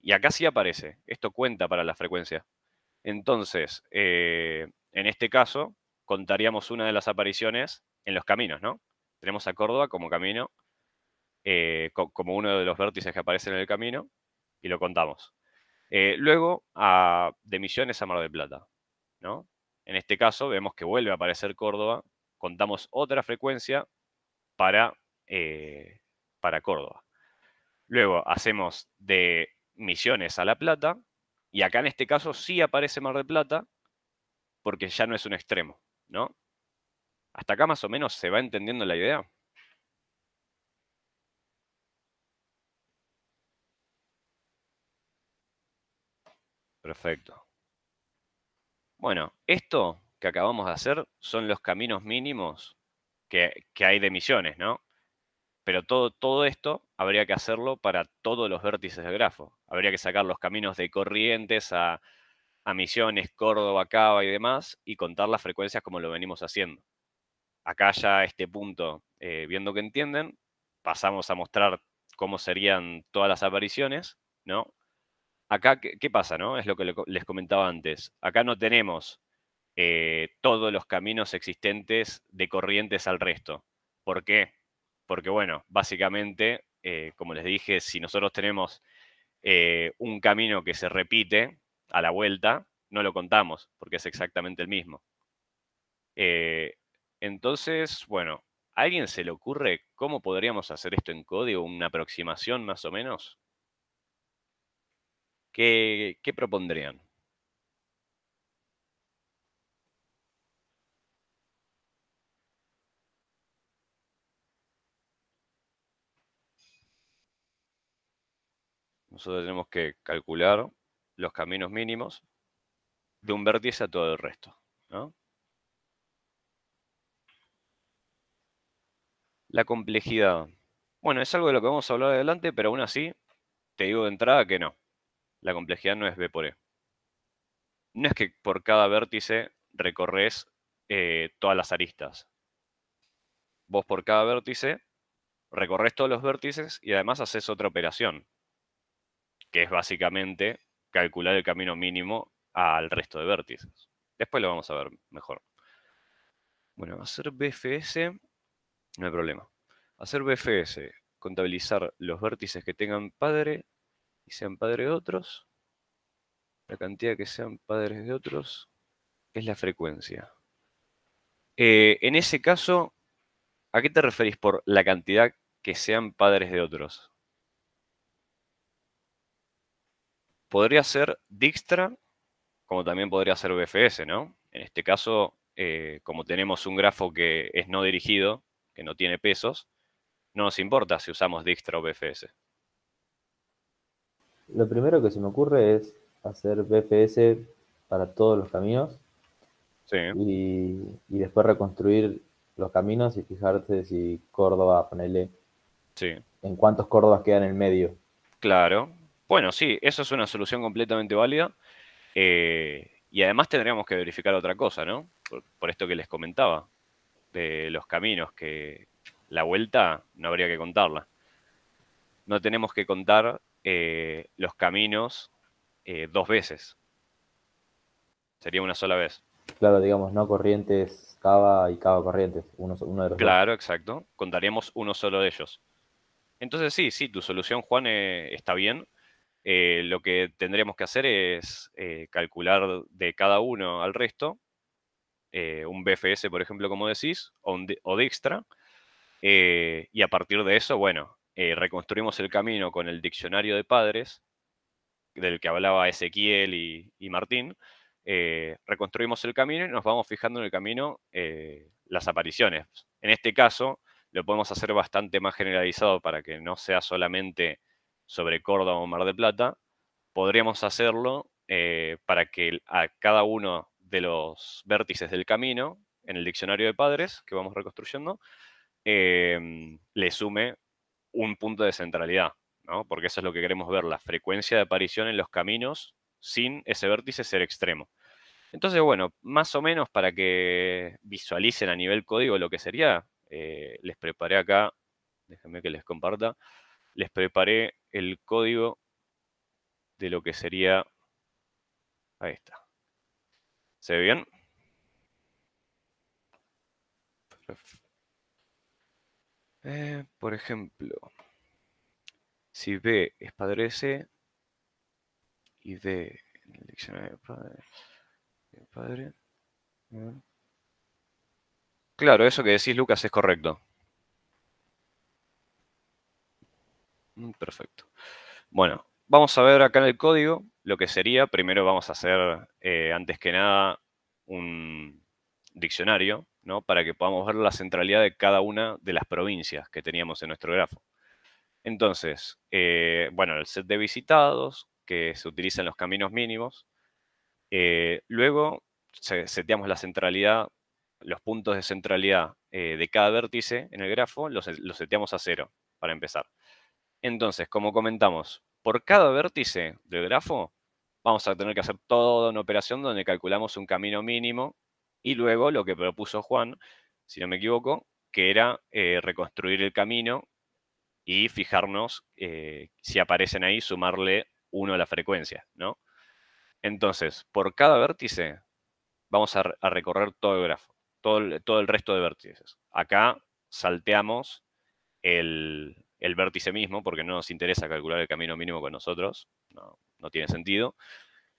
S2: y acá sí aparece. Esto cuenta para la frecuencia. Entonces, eh, en este caso, contaríamos una de las apariciones en los caminos, ¿no? Tenemos a Córdoba como camino, eh, como uno de los vértices que aparecen en el camino, y lo contamos. Eh, luego, a, de Misiones a Mar del Plata, ¿no? En este caso, vemos que vuelve a aparecer Córdoba, contamos otra frecuencia para, para Córdoba. Luego hacemos de Misiones a La Plata, y acá en este caso sí aparece Mar de Plata, porque ya no es un extremo, ¿no? Hasta acá más o menos se va entendiendo la idea. Perfecto. Bueno, esto que acabamos de hacer son los caminos mínimos que, hay de misiones, ¿no? Pero todo, todo esto habría que hacerlo para todos los vértices del grafo. Habría que sacar los caminos de corrientes a, Misiones, Córdoba, Cava y demás y contar las frecuencias como lo venimos haciendo. Acá ya este punto, eh, viendo que entienden, pasamos a mostrar cómo serían todas las apariciones, ¿no? Acá, ¿qué, pasa, no? Es lo que les comentaba antes. Acá no tenemos eh, todos los caminos existentes de corrientes al resto. ¿Por qué? Porque, bueno, básicamente eh, como les dije, si nosotros tenemos eh, un camino que se repite a la vuelta, no lo contamos, porque es exactamente el mismo. Eh, entonces, bueno, ¿a alguien se le ocurre cómo podríamos hacer esto en código? ¿Una aproximación más o menos? ¿Qué, qué propondrían? Nosotros tenemos que calcular los caminos mínimos de un vértice a todo el resto. La complejidad. Bueno, es algo de lo que vamos a hablar adelante, pero aún así te digo de entrada que no. La complejidad no es B por E. No es que por cada vértice recorres eh, todas las aristas. Vos por cada vértice recorres todos los vértices y además haces otra operación que es básicamente calcular el camino mínimo al resto de vértices. Después lo vamos a ver mejor. Bueno, hacer BFS, no hay problema. Hacer BFS, contabilizar los vértices que tengan padre y sean padre de otros. La cantidad que sean padres de otros es la frecuencia. Eh, en ese caso, ¿a qué te referís por la cantidad que sean padres de otros? Podría ser Dijkstra, como también podría ser BFS, ¿no? En este caso, eh, como tenemos un grafo que es no dirigido, que no tiene pesos, no nos importa si usamos Dijkstra o BFS.
S1: Lo primero que se me ocurre es hacer BFS para todos los caminos y, después reconstruir los caminos y fijarse si Córdoba,
S2: ponele, en cuántos Córdobas quedan en el medio. Claro, bueno, sí, eso es una solución completamente válida. Eh, y además tendríamos que verificar otra cosa, ¿no? Por, esto que les comentaba, de los caminos, que la vuelta no habría que contarla. No tenemos que contar eh, los caminos eh, dos veces. Sería una sola vez. Claro, digamos, no corrientes cava y cava corrientes, uno, de los Claro, exacto. Contaríamos uno solo de ellos. Entonces sí, sí, tu solución, Juan, está bien. Eh, lo que tendremos que hacer es eh, calcular de cada uno al resto, eh, un BFS, por ejemplo, como decís, o, Dijkstra, y a partir de eso, bueno, reconstruimos el camino con el diccionario de padres, del que hablaba Ezequiel y Martín, reconstruimos el camino y nos vamos fijando en el camino las apariciones. En este caso, lo podemos hacer bastante más generalizado para que no sea solamente sobre Córdoba o Mar de Plata, podríamos hacerlo eh, para que a cada uno de los vértices del camino, en el diccionario de padres que vamos reconstruyendo, em, le sume un punto de centralidad, porque eso es lo que queremos ver, la frecuencia de aparición en los caminos sin ese vértice ser extremo. Entonces, bueno, más o menos para que visualicen a nivel código lo que sería, eh, les preparé acá, déjenme que les comparta, les preparé el código de lo que sería... Ahí está. ¿Se ve bien? Eh, por ejemplo, si B es padre C, y D en el diccionario padre. Claro, eso que decís, Lucas, es correcto. Mm, perfecto. Bueno, vamos a ver acá en el código lo que sería. Primero vamos a hacer, eh, antes que nada, un diccionario, ¿no? Para que podamos ver la centralidad de cada una de las provincias que teníamos en nuestro grafo. Entonces, eh, bueno, el set de visitados, que se utilizan los caminos mínimos. Eh, luego, seteamos la centralidad, los puntos de centralidad de cada vértice en el grafo, los, los seteamos a cero, para empezar. Entonces, como comentamos, por cada vértice del grafo vamos a tener que hacer toda una operación donde calculamos un camino mínimo y luego lo que propuso Juan, si no me equivoco, que era eh, reconstruir el camino y fijarnos eh, si aparecen ahí, sumarle uno a la frecuencia, ¿no? Entonces, por cada vértice vamos a, recorrer todo el grafo, todo todo el resto de vértices. Acá salteamos el, el vértice mismo, porque no nos interesa calcular el camino mínimo con nosotros, no, tiene sentido.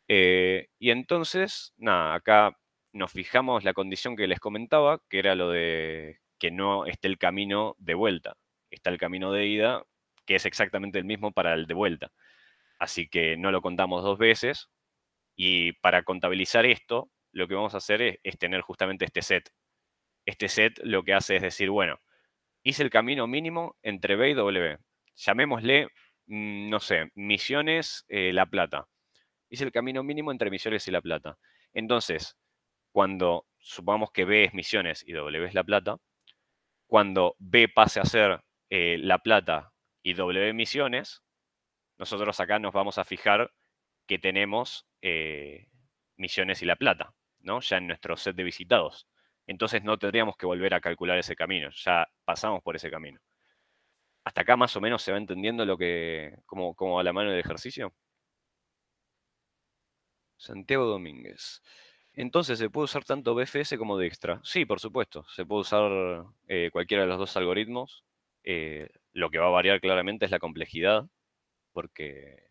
S2: Eh, y entonces, nada, acá nos fijamos la condición que les comentaba, que era lo de que no esté el camino de vuelta, está el camino de ida, que es exactamente el mismo para el de vuelta. Así que no lo contamos dos veces. Y para contabilizar esto, lo que vamos a hacer es tener justamente este set. Este set lo que hace es decir, bueno, hice el camino mínimo entre B y W. Llamémosle, mm, no sé, Misiones eh, La Plata. Hice el camino mínimo entre Misiones y La Plata. Entonces, cuando supongamos que B es Misiones y W es La Plata, cuando B pase a ser eh, La Plata y W Misiones, nosotros acá nos vamos a fijar que tenemos eh, Misiones y La Plata, ¿no? Ya en nuestro set de visitados entonces no tendríamos que volver a calcular ese camino, ya pasamos por ese camino. ¿Hasta acá más o menos se va entendiendo lo que, como, a la mano del ejercicio? Santiago Domínguez. Entonces, ¿se puede usar tanto BFS como Dijkstra? Sí, por supuesto. Se puede usar eh, cualquiera de los dos algoritmos. Eh, lo que va a variar claramente es la complejidad, porque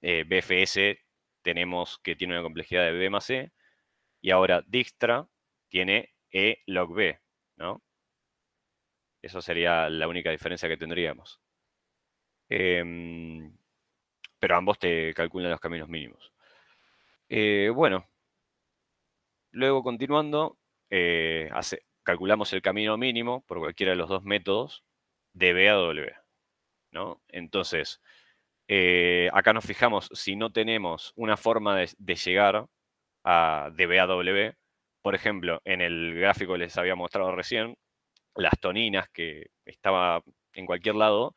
S2: eh, BFS tenemos que tiene una complejidad de B más E, y ahora Dijkstra tiene E log B, ¿no? Eso sería la única diferencia que tendríamos. Em, pero ambos te calculan los caminos mínimos. Eh, bueno, luego continuando, eh, calculamos el camino mínimo por cualquiera de los dos métodos de B a W. ¿no? Entonces, eh, acá nos fijamos si no tenemos una forma de, llegar a, de a W, por ejemplo, en el gráfico les había mostrado recién, las toninas que estaba en cualquier lado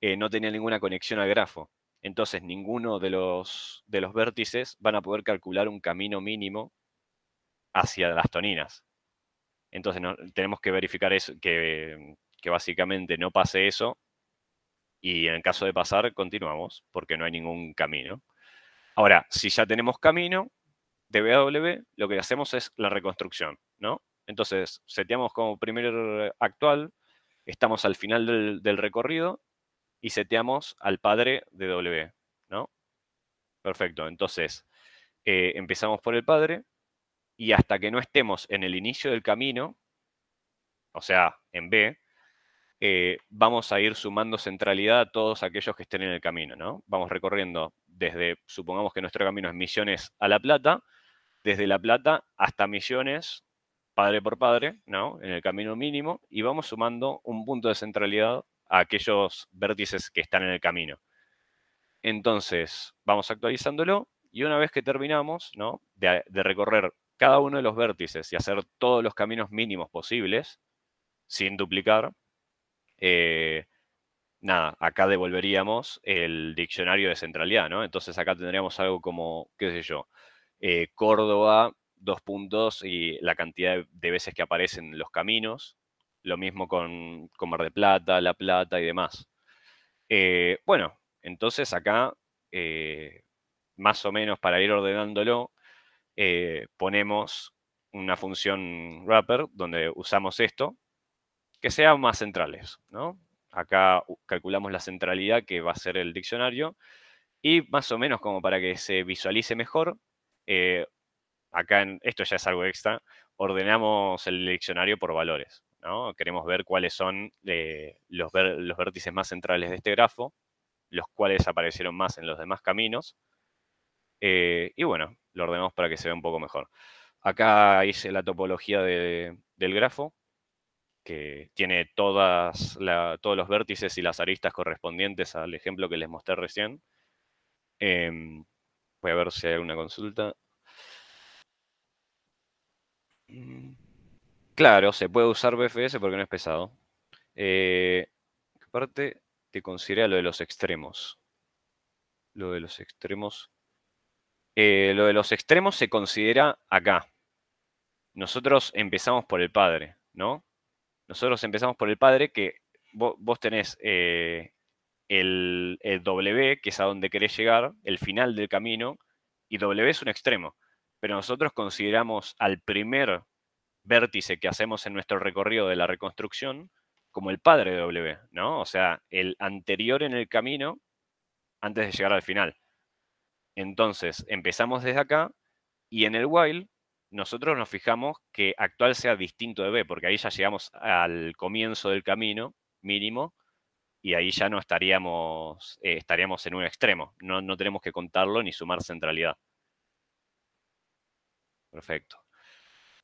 S2: eh, no tenían ninguna conexión al grafo. Entonces, ninguno de los, de los vértices van a poder calcular un camino mínimo hacia las toninas. Entonces, tenemos que verificar eso, que, que básicamente no pase eso. Y en caso de pasar, continuamos, porque no hay ningún camino. Ahora, si ya tenemos camino, de lo que hacemos es la reconstrucción, ¿no? Entonces, seteamos como primer actual, estamos al final del, recorrido y seteamos al padre de W, ¿no? Perfecto, entonces eh, empezamos por el padre y hasta que no estemos en el inicio del camino, o sea, en B, eh, vamos a ir sumando centralidad a todos aquellos que estén en el camino, ¿no? Vamos recorriendo desde, supongamos que nuestro camino es Misiones a La Plata, desde La Plata hasta millones, padre por padre, ¿no? En el camino mínimo, y vamos sumando un punto de centralidad a aquellos vértices que están en el camino. Entonces, vamos actualizándolo y una vez que terminamos, ¿no? De, recorrer cada uno de los vértices y hacer todos los caminos mínimos posibles, sin duplicar, eh, nada, acá devolveríamos el diccionario de centralidad, ¿no? Entonces acá tendríamos algo como, qué sé yo, eh, Córdoba, dos puntos y la cantidad de, veces que aparecen los caminos. Lo mismo con, comer de Plata, La Plata y demás. Eh, bueno, entonces acá, eh, más o menos para ir ordenándolo, ponemos una función wrapper donde usamos esto, que sean más centrales, Acá calculamos la centralidad que va a ser el diccionario y más o menos como para que se visualice mejor, eh, acá en, esto ya es algo extra, ordenamos el diccionario por valores. ¿no? Queremos ver cuáles son eh, los, los vértices más centrales de este grafo, los cuales aparecieron más en los demás caminos. Eh, y bueno, lo ordenamos para que se vea un poco mejor. Acá hice la topología del grafo, que tiene todas todos los vértices y las aristas correspondientes al ejemplo que les mostré recién. Em, Voy a ver si hay alguna consulta. Mm, claro, se puede usar BFS porque no es pesado. ¿Qué eh, parte te considera lo de los extremos? Lo de los extremos. Eh, lo de los extremos se considera acá. Nosotros empezamos por el padre, ¿no? Nosotros empezamos por el padre que vos, tenés eh, el, W, que es a donde querés llegar, el final del camino, y W es un extremo. Pero nosotros consideramos al primer vértice que hacemos en nuestro recorrido de la reconstrucción como el padre de W, ¿no? O sea, el anterior en el camino antes de llegar al final. Entonces, empezamos desde acá y en el while nosotros nos fijamos que actual sea distinto de B, porque ahí ya llegamos al comienzo del camino mínimo y ahí ya no estaríamos, eh, estaríamos en un extremo. No, tenemos que contarlo ni sumar centralidad. Perfecto.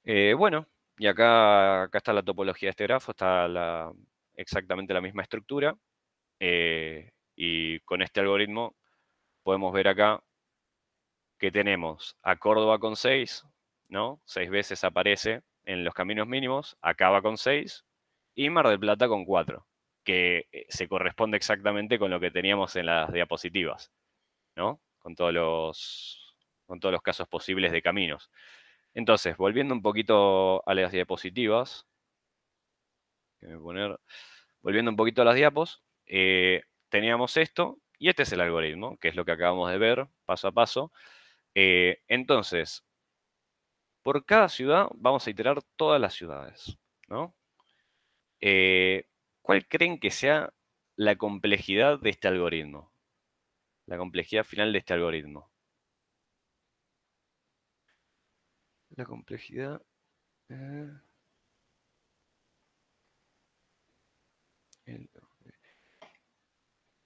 S2: Eh, bueno, y acá, acá está la topología de este grafo, está exactamente la misma estructura. Eh, y con este algoritmo podemos ver acá que tenemos a Córdoba con 6, ¿no? 6 veces aparece en los caminos mínimos, acaba con 6 y Mar del Plata con 4 que eh, se corresponde exactamente con lo que teníamos en las diapositivas, ¿no? Con todos los, con todos los casos posibles de caminos. Entonces, volviendo un poquito a las diapositivas, volviendo un poquito a las diapos, eh, teníamos esto, y este es el algoritmo, que es lo que acabamos de ver paso a paso. Eh, entonces, por cada ciudad vamos a iterar todas las ciudades, ¿no? ¿Cuál creen que sea la complejidad de este algoritmo? La complejidad final de este algoritmo. La complejidad... Eh,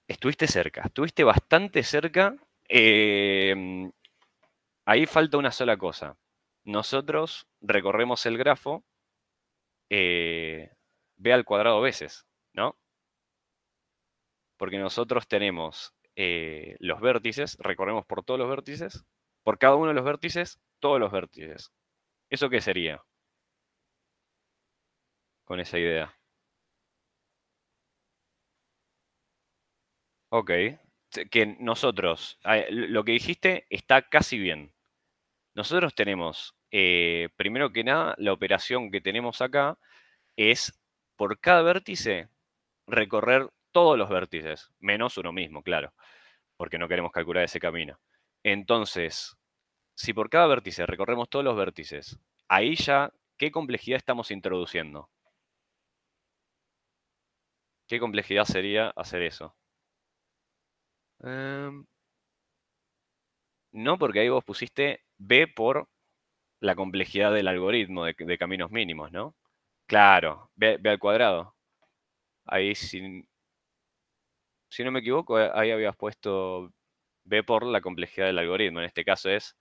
S2: estuviste cerca, estuviste bastante cerca. Em, ahí falta una sola cosa. Nosotros recorremos el grafo eh, ve al cuadrado veces. ¿no? Porque nosotros tenemos eh, los vértices, recorremos por todos los vértices, por cada uno de los vértices, todos los vértices. ¿Eso qué sería? Con esa idea. Ok, que nosotros, ah, eh, lo que dijiste está casi bien. Nosotros tenemos, eh, primero que nada, la operación que tenemos acá es por cada vértice recorrer todos los vértices, menos uno mismo, claro, porque no queremos calcular ese camino. Entonces, si por cada vértice recorremos todos los vértices, ahí ya, ¿qué complejidad estamos introduciendo? ¿Qué complejidad sería hacer eso?
S1: Em,
S2: no, porque ahí vos pusiste B por la complejidad del algoritmo de, caminos mínimos, ¿no? Claro, B al cuadrado. Ahí, si, no me equivoco, eh, ahí habías puesto B por la complejidad del algoritmo. En este caso es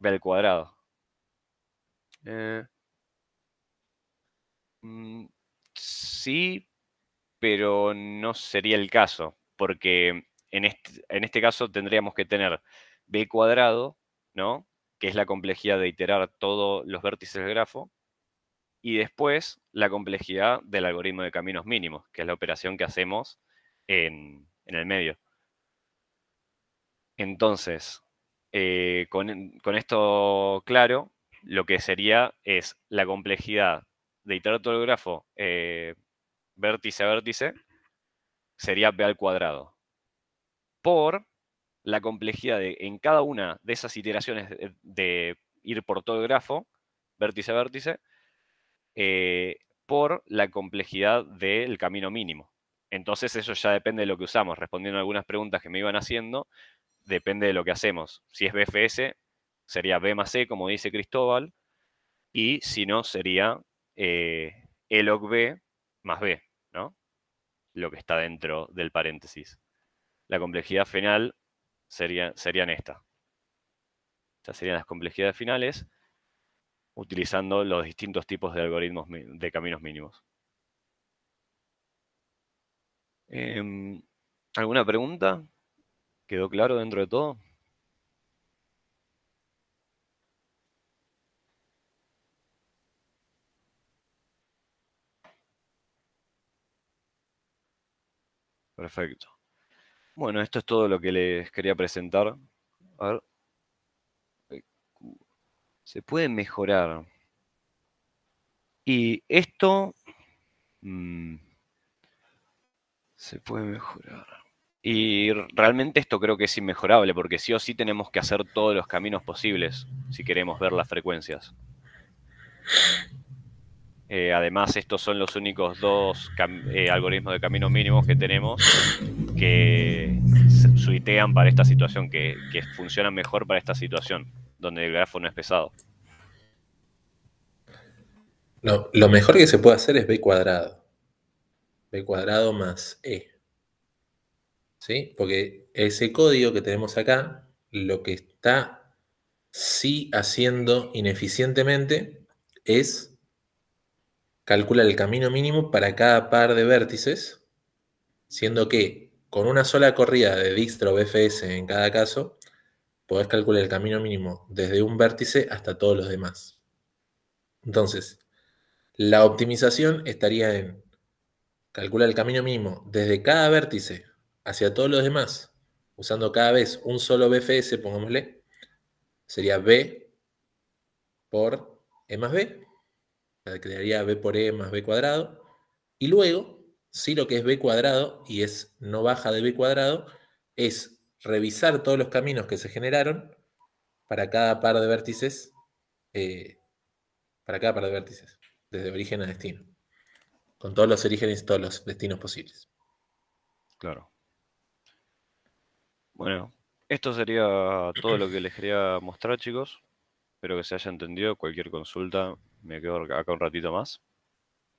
S2: B al cuadrado. Eh. Mm, sí, pero no sería el caso, porque en este, en este caso tendríamos que tener B cuadrado, ¿no? Que es la complejidad de iterar todos los vértices del grafo, y después la complejidad del algoritmo de caminos mínimos, que es la operación que hacemos en, el medio. Entonces, eh, con, esto claro, lo que sería es la complejidad de iterar todo el grafo eh, vértice a vértice, sería p al cuadrado, por la complejidad de en cada una de esas iteraciones de ir por todo el grafo, vértice a vértice, eh, por la complejidad del camino mínimo. Entonces eso ya depende de lo que usamos. Respondiendo a algunas preguntas que me iban haciendo, depende de lo que hacemos. Si es BFS, sería B más C, e, como dice Cristóbal, y si no, sería eh, e B más B, ¿no? Lo que está dentro del paréntesis. La complejidad final sería, serían esta. Estas serían las complejidades finales utilizando los distintos tipos de algoritmos de caminos mínimos. Em, ¿Alguna pregunta? ¿Quedó claro dentro de todo? Perfecto. Bueno, esto es todo lo que les quería presentar. A ver se puede mejorar. Y esto mm, se puede mejorar. Y realmente esto creo que es inmejorable, porque sí o sí tenemos que hacer todos los caminos posibles si queremos ver las frecuencias. Eh, además, estos son los únicos dos eh, algoritmos de camino mínimo que tenemos que suitean para esta situación, que funcionan mejor para esta situación donde el grafo no es pesado.
S1: lo mejor que se puede hacer es B cuadrado. B cuadrado más E. ¿Sí? Porque ese código que tenemos acá, lo que está sí haciendo ineficientemente es calcular el camino mínimo para cada par de vértices, siendo que con una sola corrida de distro BFS en cada caso, podés calcular el camino mínimo desde un vértice hasta todos los demás. Entonces, la optimización estaría en calcular el camino mínimo desde cada vértice hacia todos los demás, usando cada vez un solo BFS, pongámosle, sería B por E más B, quedaría B por E más B cuadrado, y luego, si lo que es B cuadrado y es no baja de B cuadrado, es revisar todos los caminos que se generaron para cada par de vértices, eh, para cada par de vértices, desde origen a destino, con todos los orígenes y todos los destinos posibles. Claro. Bueno, esto sería
S2: todo lo que les quería mostrar, chicos. Espero que se haya entendido. Cualquier consulta, me quedo acá un ratito más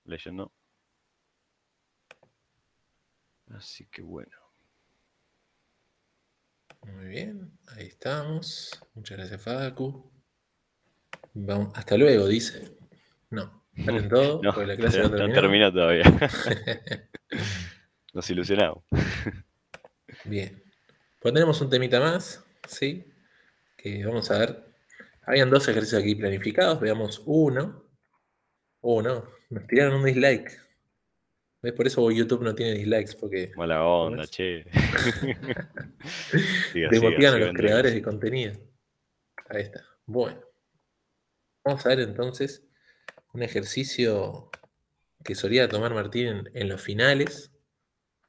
S2: leyendo.
S1: Así que bueno. Muy bien, ahí estamos. Muchas gracias, Facu. hasta luego, dice. No, paren todo, no, la clase no, todavía. Nos ilusionamos. Bien. Pues tenemos un temita más, ¿sí? Que vamos a ver. Habían dos ejercicios aquí planificados, veamos uno. Uno, nos tiraron un dislike. ¿Ves? Por eso YouTube no tiene dislikes, porque. Mala onda, che. a los creadores de contenido. Ahí está. Bueno. Vamos a ver entonces un ejercicio que solía tomar Martín en, los finales.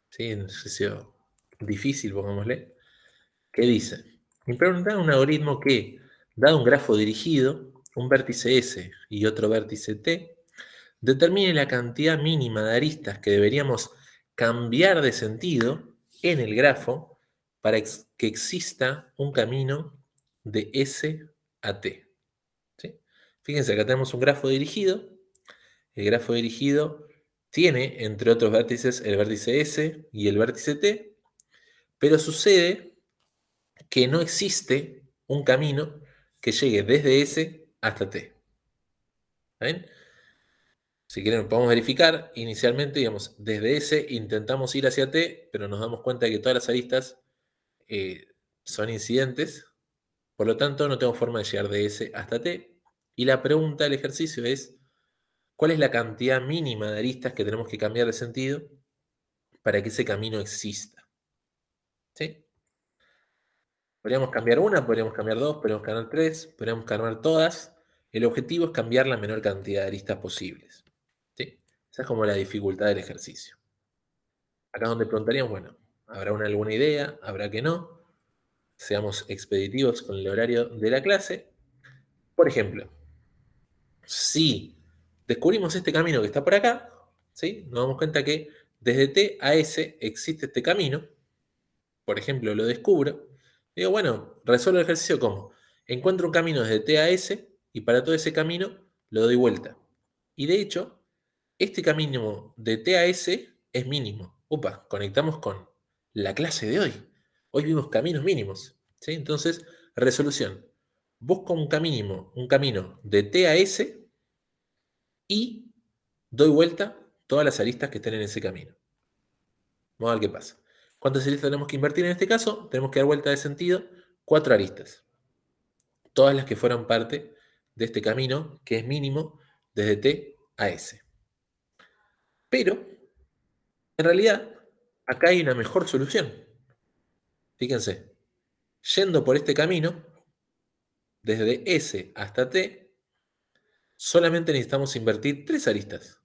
S1: ¿sí? Un ejercicio difícil, pongámosle. ¿Qué dice: implementar un algoritmo que, dado un grafo dirigido, un vértice S y otro vértice T, determine la cantidad mínima de aristas que deberíamos cambiar de sentido en el grafo para que exista un camino de S a T. Fíjense, acá tenemos un grafo dirigido. El grafo dirigido tiene, entre otros vértices, el vértice S y el vértice T, pero sucede que no existe un camino que llegue desde S hasta T. ¿Ven? Si quieren, podemos verificar. Inicialmente, digamos, desde S intentamos ir hacia T, pero nos damos cuenta de que todas las aristas eh, son incidentes. Por lo tanto, no tengo forma de llegar de S hasta T. Y la pregunta del ejercicio es, ¿cuál es la cantidad mínima de aristas que tenemos que cambiar de sentido para que ese camino exista? ¿Sí? Podríamos cambiar una, podríamos cambiar dos, podríamos cambiar tres, podríamos cambiar todas. El objetivo es cambiar la menor cantidad de aristas posibles es como la dificultad del ejercicio. Acá donde preguntaríamos, bueno, ¿habrá una, alguna idea? ¿Habrá que no? Seamos expeditivos con el horario de la clase. Por ejemplo, si descubrimos este camino que está por acá, nos damos cuenta que desde T a S existe este camino. Por ejemplo, lo descubro. Digo, bueno, resuelvo el ejercicio como encuentro un camino desde T a S y para todo ese camino lo doy vuelta. Y de hecho, este camino de T a S es mínimo. Upa, conectamos con la clase de hoy. Hoy vimos caminos mínimos. ¿sí? Entonces, resolución. Busco un camino, un camino de S. y doy vuelta todas las aristas que estén en ese camino. Vamos a ver qué pasa. ¿Cuántas aristas tenemos que invertir en este caso? Tenemos que dar vuelta de sentido cuatro aristas. Todas las que fueran parte de este camino, que es mínimo desde T a S. Pero, en realidad, acá hay una mejor solución. Fíjense, yendo por este camino, desde S hasta T, solamente necesitamos invertir tres aristas.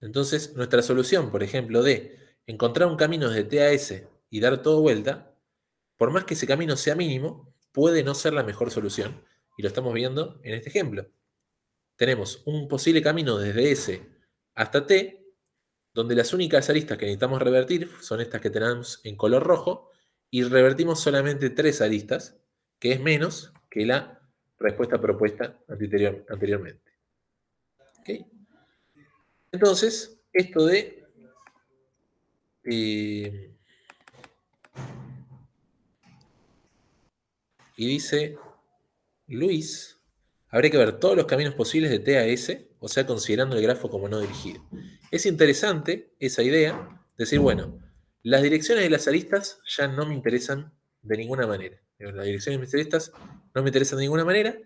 S1: Entonces, nuestra solución, por ejemplo, de encontrar un camino de T a S y dar todo vuelta, por más que ese camino sea mínimo, puede no ser la mejor solución. Y lo estamos viendo en este ejemplo. Tenemos un posible camino desde S hasta T, donde las únicas aristas que necesitamos revertir son estas que tenemos en color rojo, y revertimos solamente tres aristas, que es menos que la respuesta propuesta anteriormente. Entonces, esto de... Eh, y dice, Luis, habría que ver todos los caminos posibles de T a S o sea, considerando el grafo como no dirigido. Es interesante esa idea, decir, bueno, las direcciones de las aristas ya no me interesan de ninguna manera. Las direcciones de mis aristas no me interesan de ninguna manera.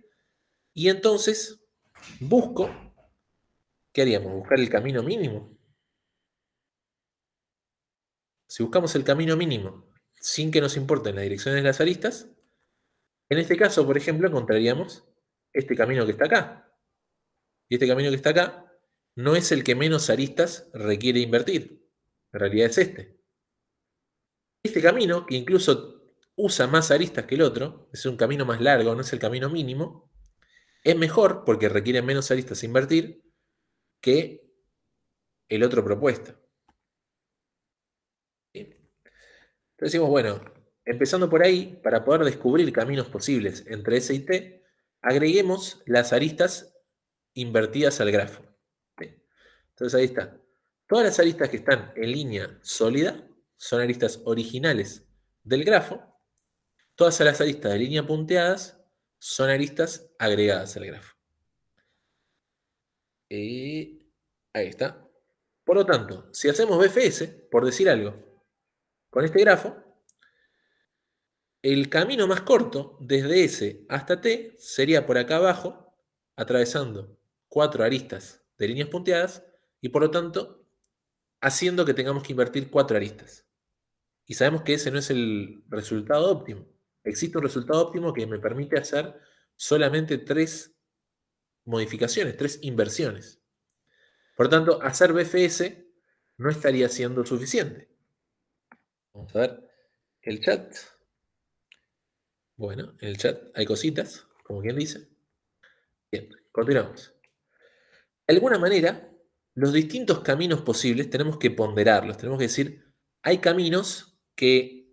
S1: Y entonces busco, ¿qué haríamos? Buscar el camino mínimo. Si buscamos el camino mínimo sin que nos importen las direcciones de las aristas, en este caso, por ejemplo, encontraríamos este camino que está acá, y este camino que está acá no es el que menos aristas requiere invertir. En realidad es este. Este camino, que incluso usa más aristas que el otro, es un camino más largo, no es el camino mínimo, es mejor porque requiere menos aristas invertir que el otro propuesto. Entonces decimos, bueno, empezando por ahí, para poder descubrir caminos posibles entre S y T, agreguemos las aristas invertidas al grafo. Entonces ahí está. Todas las aristas que están en línea sólida son aristas originales del grafo. Todas las aristas de línea punteadas son aristas agregadas al grafo. Y ahí está. Por lo tanto, si hacemos BFS, por decir algo, con este grafo, el camino más corto desde S hasta T sería por acá abajo, atravesando cuatro aristas de líneas punteadas y por lo tanto haciendo que tengamos que invertir cuatro aristas. Y sabemos que ese no es el resultado óptimo. Existe un resultado óptimo que me permite hacer solamente tres modificaciones, tres inversiones. Por lo tanto, hacer BFS no estaría siendo suficiente. Vamos a ver el chat. Bueno, en el chat hay cositas, como quien dice. Bien, continuamos de alguna manera, los distintos caminos posibles tenemos que ponderarlos, tenemos que decir, hay caminos que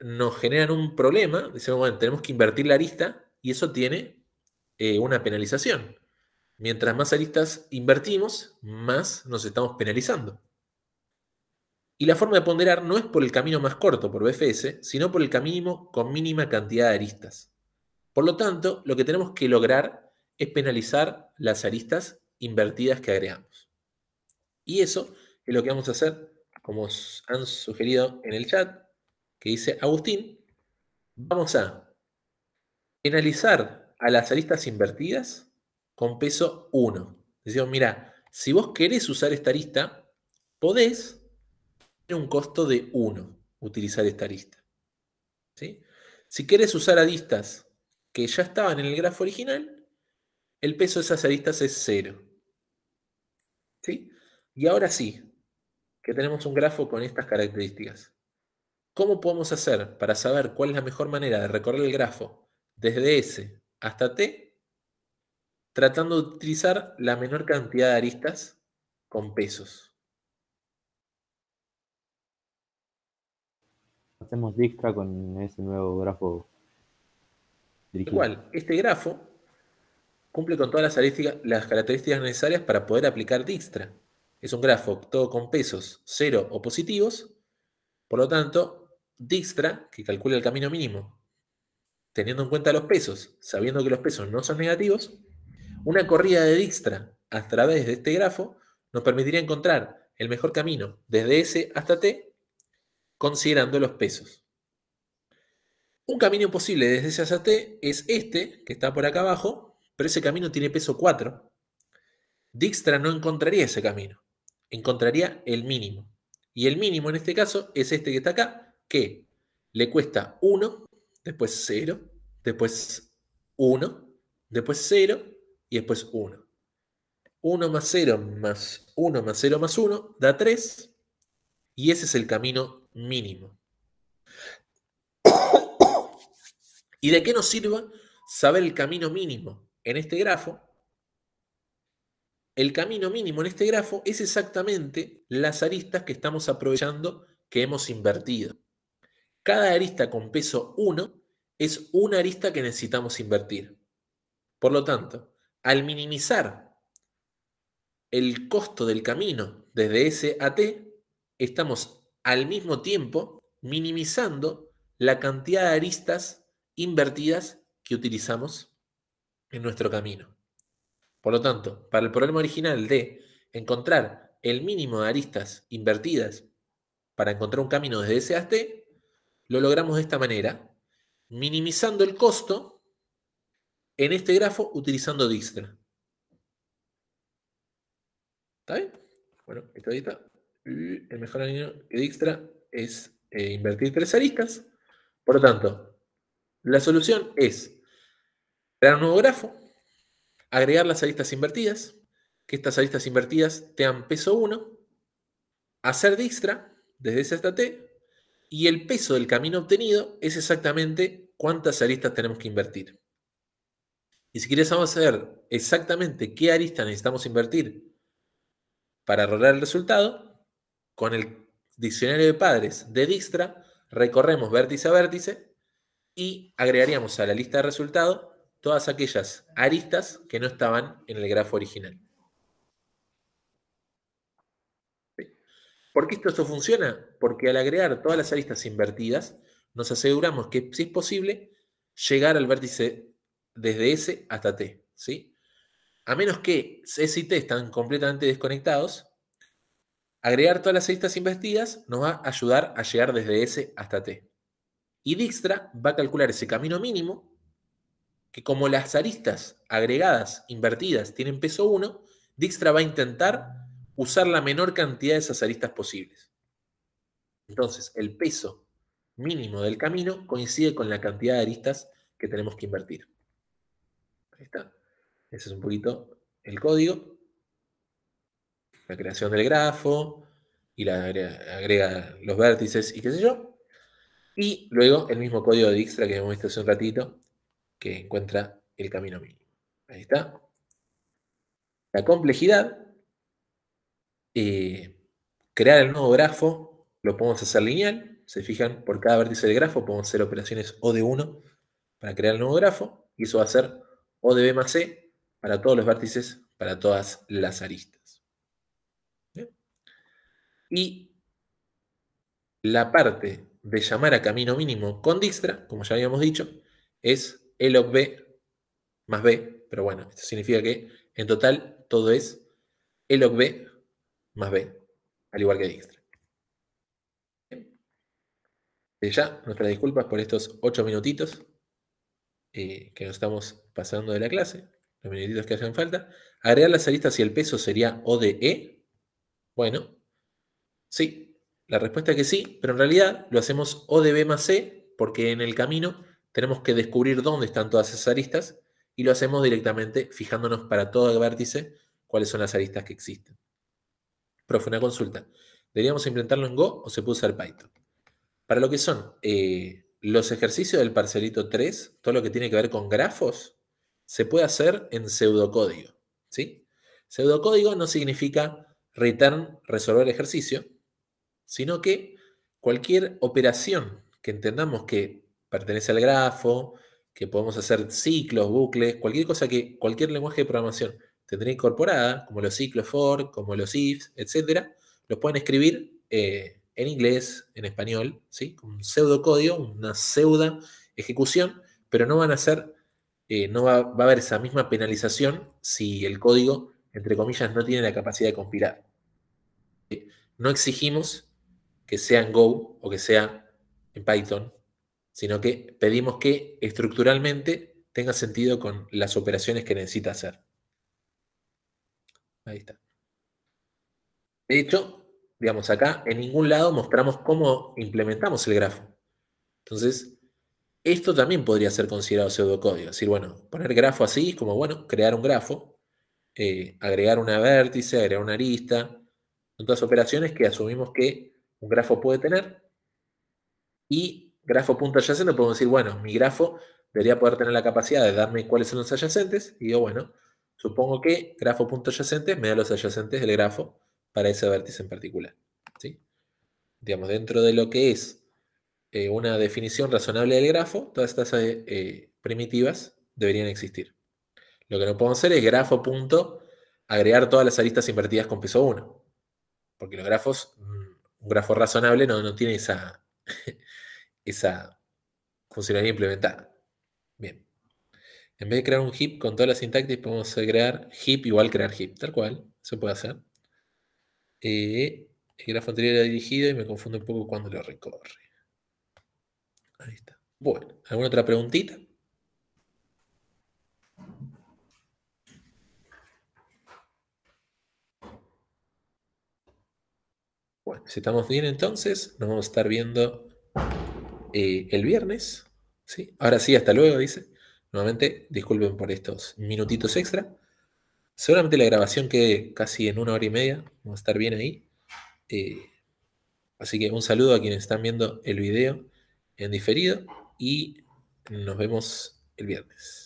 S1: nos generan un problema, decimos, bueno, tenemos que invertir la arista y eso tiene eh, una penalización. Mientras más aristas invertimos, más nos estamos penalizando. Y la forma de ponderar no es por el camino más corto, por BFS, sino por el camino con mínima cantidad de aristas. Por lo tanto, lo que tenemos que lograr es penalizar las aristas invertidas que agregamos. Y eso es lo que vamos a hacer, como han sugerido en el chat, que dice Agustín, vamos a penalizar a las aristas invertidas con peso 1. Decimos, mira, si vos querés usar esta arista, podés tener un costo de 1 utilizar esta arista. Si querés usar aristas que ya estaban en el grafo original, el peso de esas aristas es 0. ¿Sí? Y ahora sí, que tenemos un grafo con estas características. ¿Cómo podemos hacer para saber cuál es la mejor manera de recorrer el grafo desde S hasta T, tratando de utilizar la menor cantidad de aristas con pesos? Hacemos distra con ese nuevo grafo. Igual, este grafo cumple con todas las, características necesarias para poder aplicar Dijkstra. Es un grafo todo con pesos cero o positivos, por lo tanto, Dijkstra, que calcula el camino mínimo, teniendo en cuenta los pesos, sabiendo que los pesos no son negativos, una corrida de Dijkstra a través de este grafo nos permitiría encontrar el mejor camino desde S hasta T, considerando los pesos. Un camino posible desde S hasta T es este, que está por acá abajo, pero ese camino tiene peso 4, Dijkstra no encontraría ese camino, encontraría el mínimo. Y el mínimo en este caso es este que está acá, que le cuesta 1, después 0, después 1, después 0 y después 1. 1 más 0 más 1 más 0 más 1 da 3 y ese es el camino mínimo. ¿Y de qué nos sirva saber el camino mínimo? en este grafo, el camino mínimo en este grafo es exactamente las aristas que estamos aprovechando que hemos invertido. Cada arista con peso 1 es una arista que necesitamos invertir. Por lo tanto, al minimizar el costo del camino desde S a T, estamos al mismo tiempo minimizando la cantidad de aristas invertidas que utilizamos en nuestro camino. Por lo tanto, para el problema original de encontrar el mínimo de aristas invertidas para encontrar un camino desde S a T, lo logramos de esta manera, minimizando el costo en este grafo utilizando Dijkstra. ¿Está bien? Bueno, esto ahí está. El mejor anillo que Dijkstra es eh, invertir tres aristas. Por lo tanto, la solución es Crear un nuevo grafo, agregar las aristas invertidas, que estas aristas invertidas te dan peso 1, hacer distra desde S hasta T, y el peso del camino obtenido es exactamente cuántas aristas tenemos que invertir. Y si quieres vamos a ver exactamente qué aristas necesitamos invertir para rolar el resultado, con el diccionario de padres de distra recorremos vértice a vértice y agregaríamos a la lista de resultados todas aquellas aristas que no estaban en el grafo original. ¿Por qué esto, funciona? Porque al agregar todas las aristas invertidas, nos aseguramos que, si es posible, llegar al vértice desde S hasta T. ¿sí? A menos que S y T están completamente desconectados, agregar todas las aristas invertidas nos va a ayudar a llegar desde S hasta T. Y Dijkstra va a calcular ese camino mínimo que como las aristas agregadas, invertidas, tienen peso 1, Dijkstra va a intentar usar la menor cantidad de esas aristas posibles. Entonces, el peso mínimo del camino coincide con la cantidad de aristas que tenemos que invertir. Ahí está. Ese es un poquito el código. La creación del grafo y la agrega, los vértices y qué sé yo. Y luego el mismo código de Dijkstra que hemos visto hace un ratito, que encuentra el camino mínimo. Ahí está. La complejidad, eh, crear el nuevo grafo, lo podemos hacer lineal. Se fijan, por cada vértice del grafo podemos hacer operaciones O de 1 para crear el nuevo grafo. Y eso va a ser O de B más C para todos los vértices, para todas las aristas. Y la parte de llamar a camino mínimo con Dijkstra, como ya habíamos dicho, es el log B más B, pero bueno, esto significa que en total todo es el log B más B, al igual que Dijkstra. Y ya, nuestras disculpas por estos 8 minutitos eh, que nos estamos pasando de la clase, los minutitos que hacen falta. Agregar las aristas y el peso sería O de e. Bueno, sí, la respuesta es que sí, pero en realidad lo hacemos O de B más C, porque en el camino tenemos que descubrir dónde están todas esas aristas y lo hacemos directamente fijándonos para todo el vértice cuáles son las aristas que existen. Profe, una consulta. ¿Deberíamos implementarlo en Go o se puede usar Python? Para lo que son eh, los ejercicios del parcelito 3, todo lo que tiene que ver con grafos, se puede hacer en pseudocódigo. ¿sí? Pseudocódigo no significa return, resolver el ejercicio, sino que cualquier operación que entendamos que pertenece al grafo, que podemos hacer ciclos, bucles, cualquier cosa que cualquier lenguaje de programación tendría incorporada, como los ciclos for, como los ifs, etcétera, los pueden escribir eh, en inglés, en español, ¿sí? un pseudocódigo, una pseudo ejecución, pero no van a ser, eh, no va, va, a haber esa misma penalización si el código, entre comillas, no tiene la capacidad de compilar. No exigimos que sea en Go o que sea en Python sino que pedimos que estructuralmente tenga sentido con las operaciones que necesita hacer. Ahí está. De hecho, digamos, acá en ningún lado mostramos cómo implementamos el grafo. Entonces, esto también podría ser considerado pseudocódigo. Es decir, bueno, poner grafo así es como, bueno, crear un grafo, eh, agregar una vértice, agregar una arista. Son todas operaciones que asumimos que un grafo puede tener. Y grafo punto adyacente, podemos decir, bueno, mi grafo debería poder tener la capacidad de darme cuáles son los adyacentes, y digo, bueno, supongo que grafo punto adyacente me da los adyacentes del grafo para ese vértice en particular. ¿sí? Digamos, dentro de lo que es eh, una definición razonable del grafo, todas estas eh, primitivas deberían existir. Lo que no podemos hacer es grafo punto agregar todas las aristas invertidas con peso 1. Porque los grafos, mm, un grafo razonable no, no tiene esa, esa funcionalidad implementada. Bien. En vez de crear un heap con toda la sintaxis, podemos crear heap igual crear heap, tal cual. se puede hacer. Eh, el grafo anterior era dirigido y me confunde un poco cuando lo recorre. Ahí está. Bueno, ¿alguna otra preguntita? Bueno, si estamos bien entonces, nos vamos a estar viendo eh, el viernes. ¿sí? Ahora sí, hasta luego, dice. Nuevamente, disculpen por estos minutitos extra. Seguramente la grabación quede casi en una hora y media. Vamos a estar bien ahí. Eh, así que un saludo a quienes están viendo el video en diferido y nos vemos el viernes.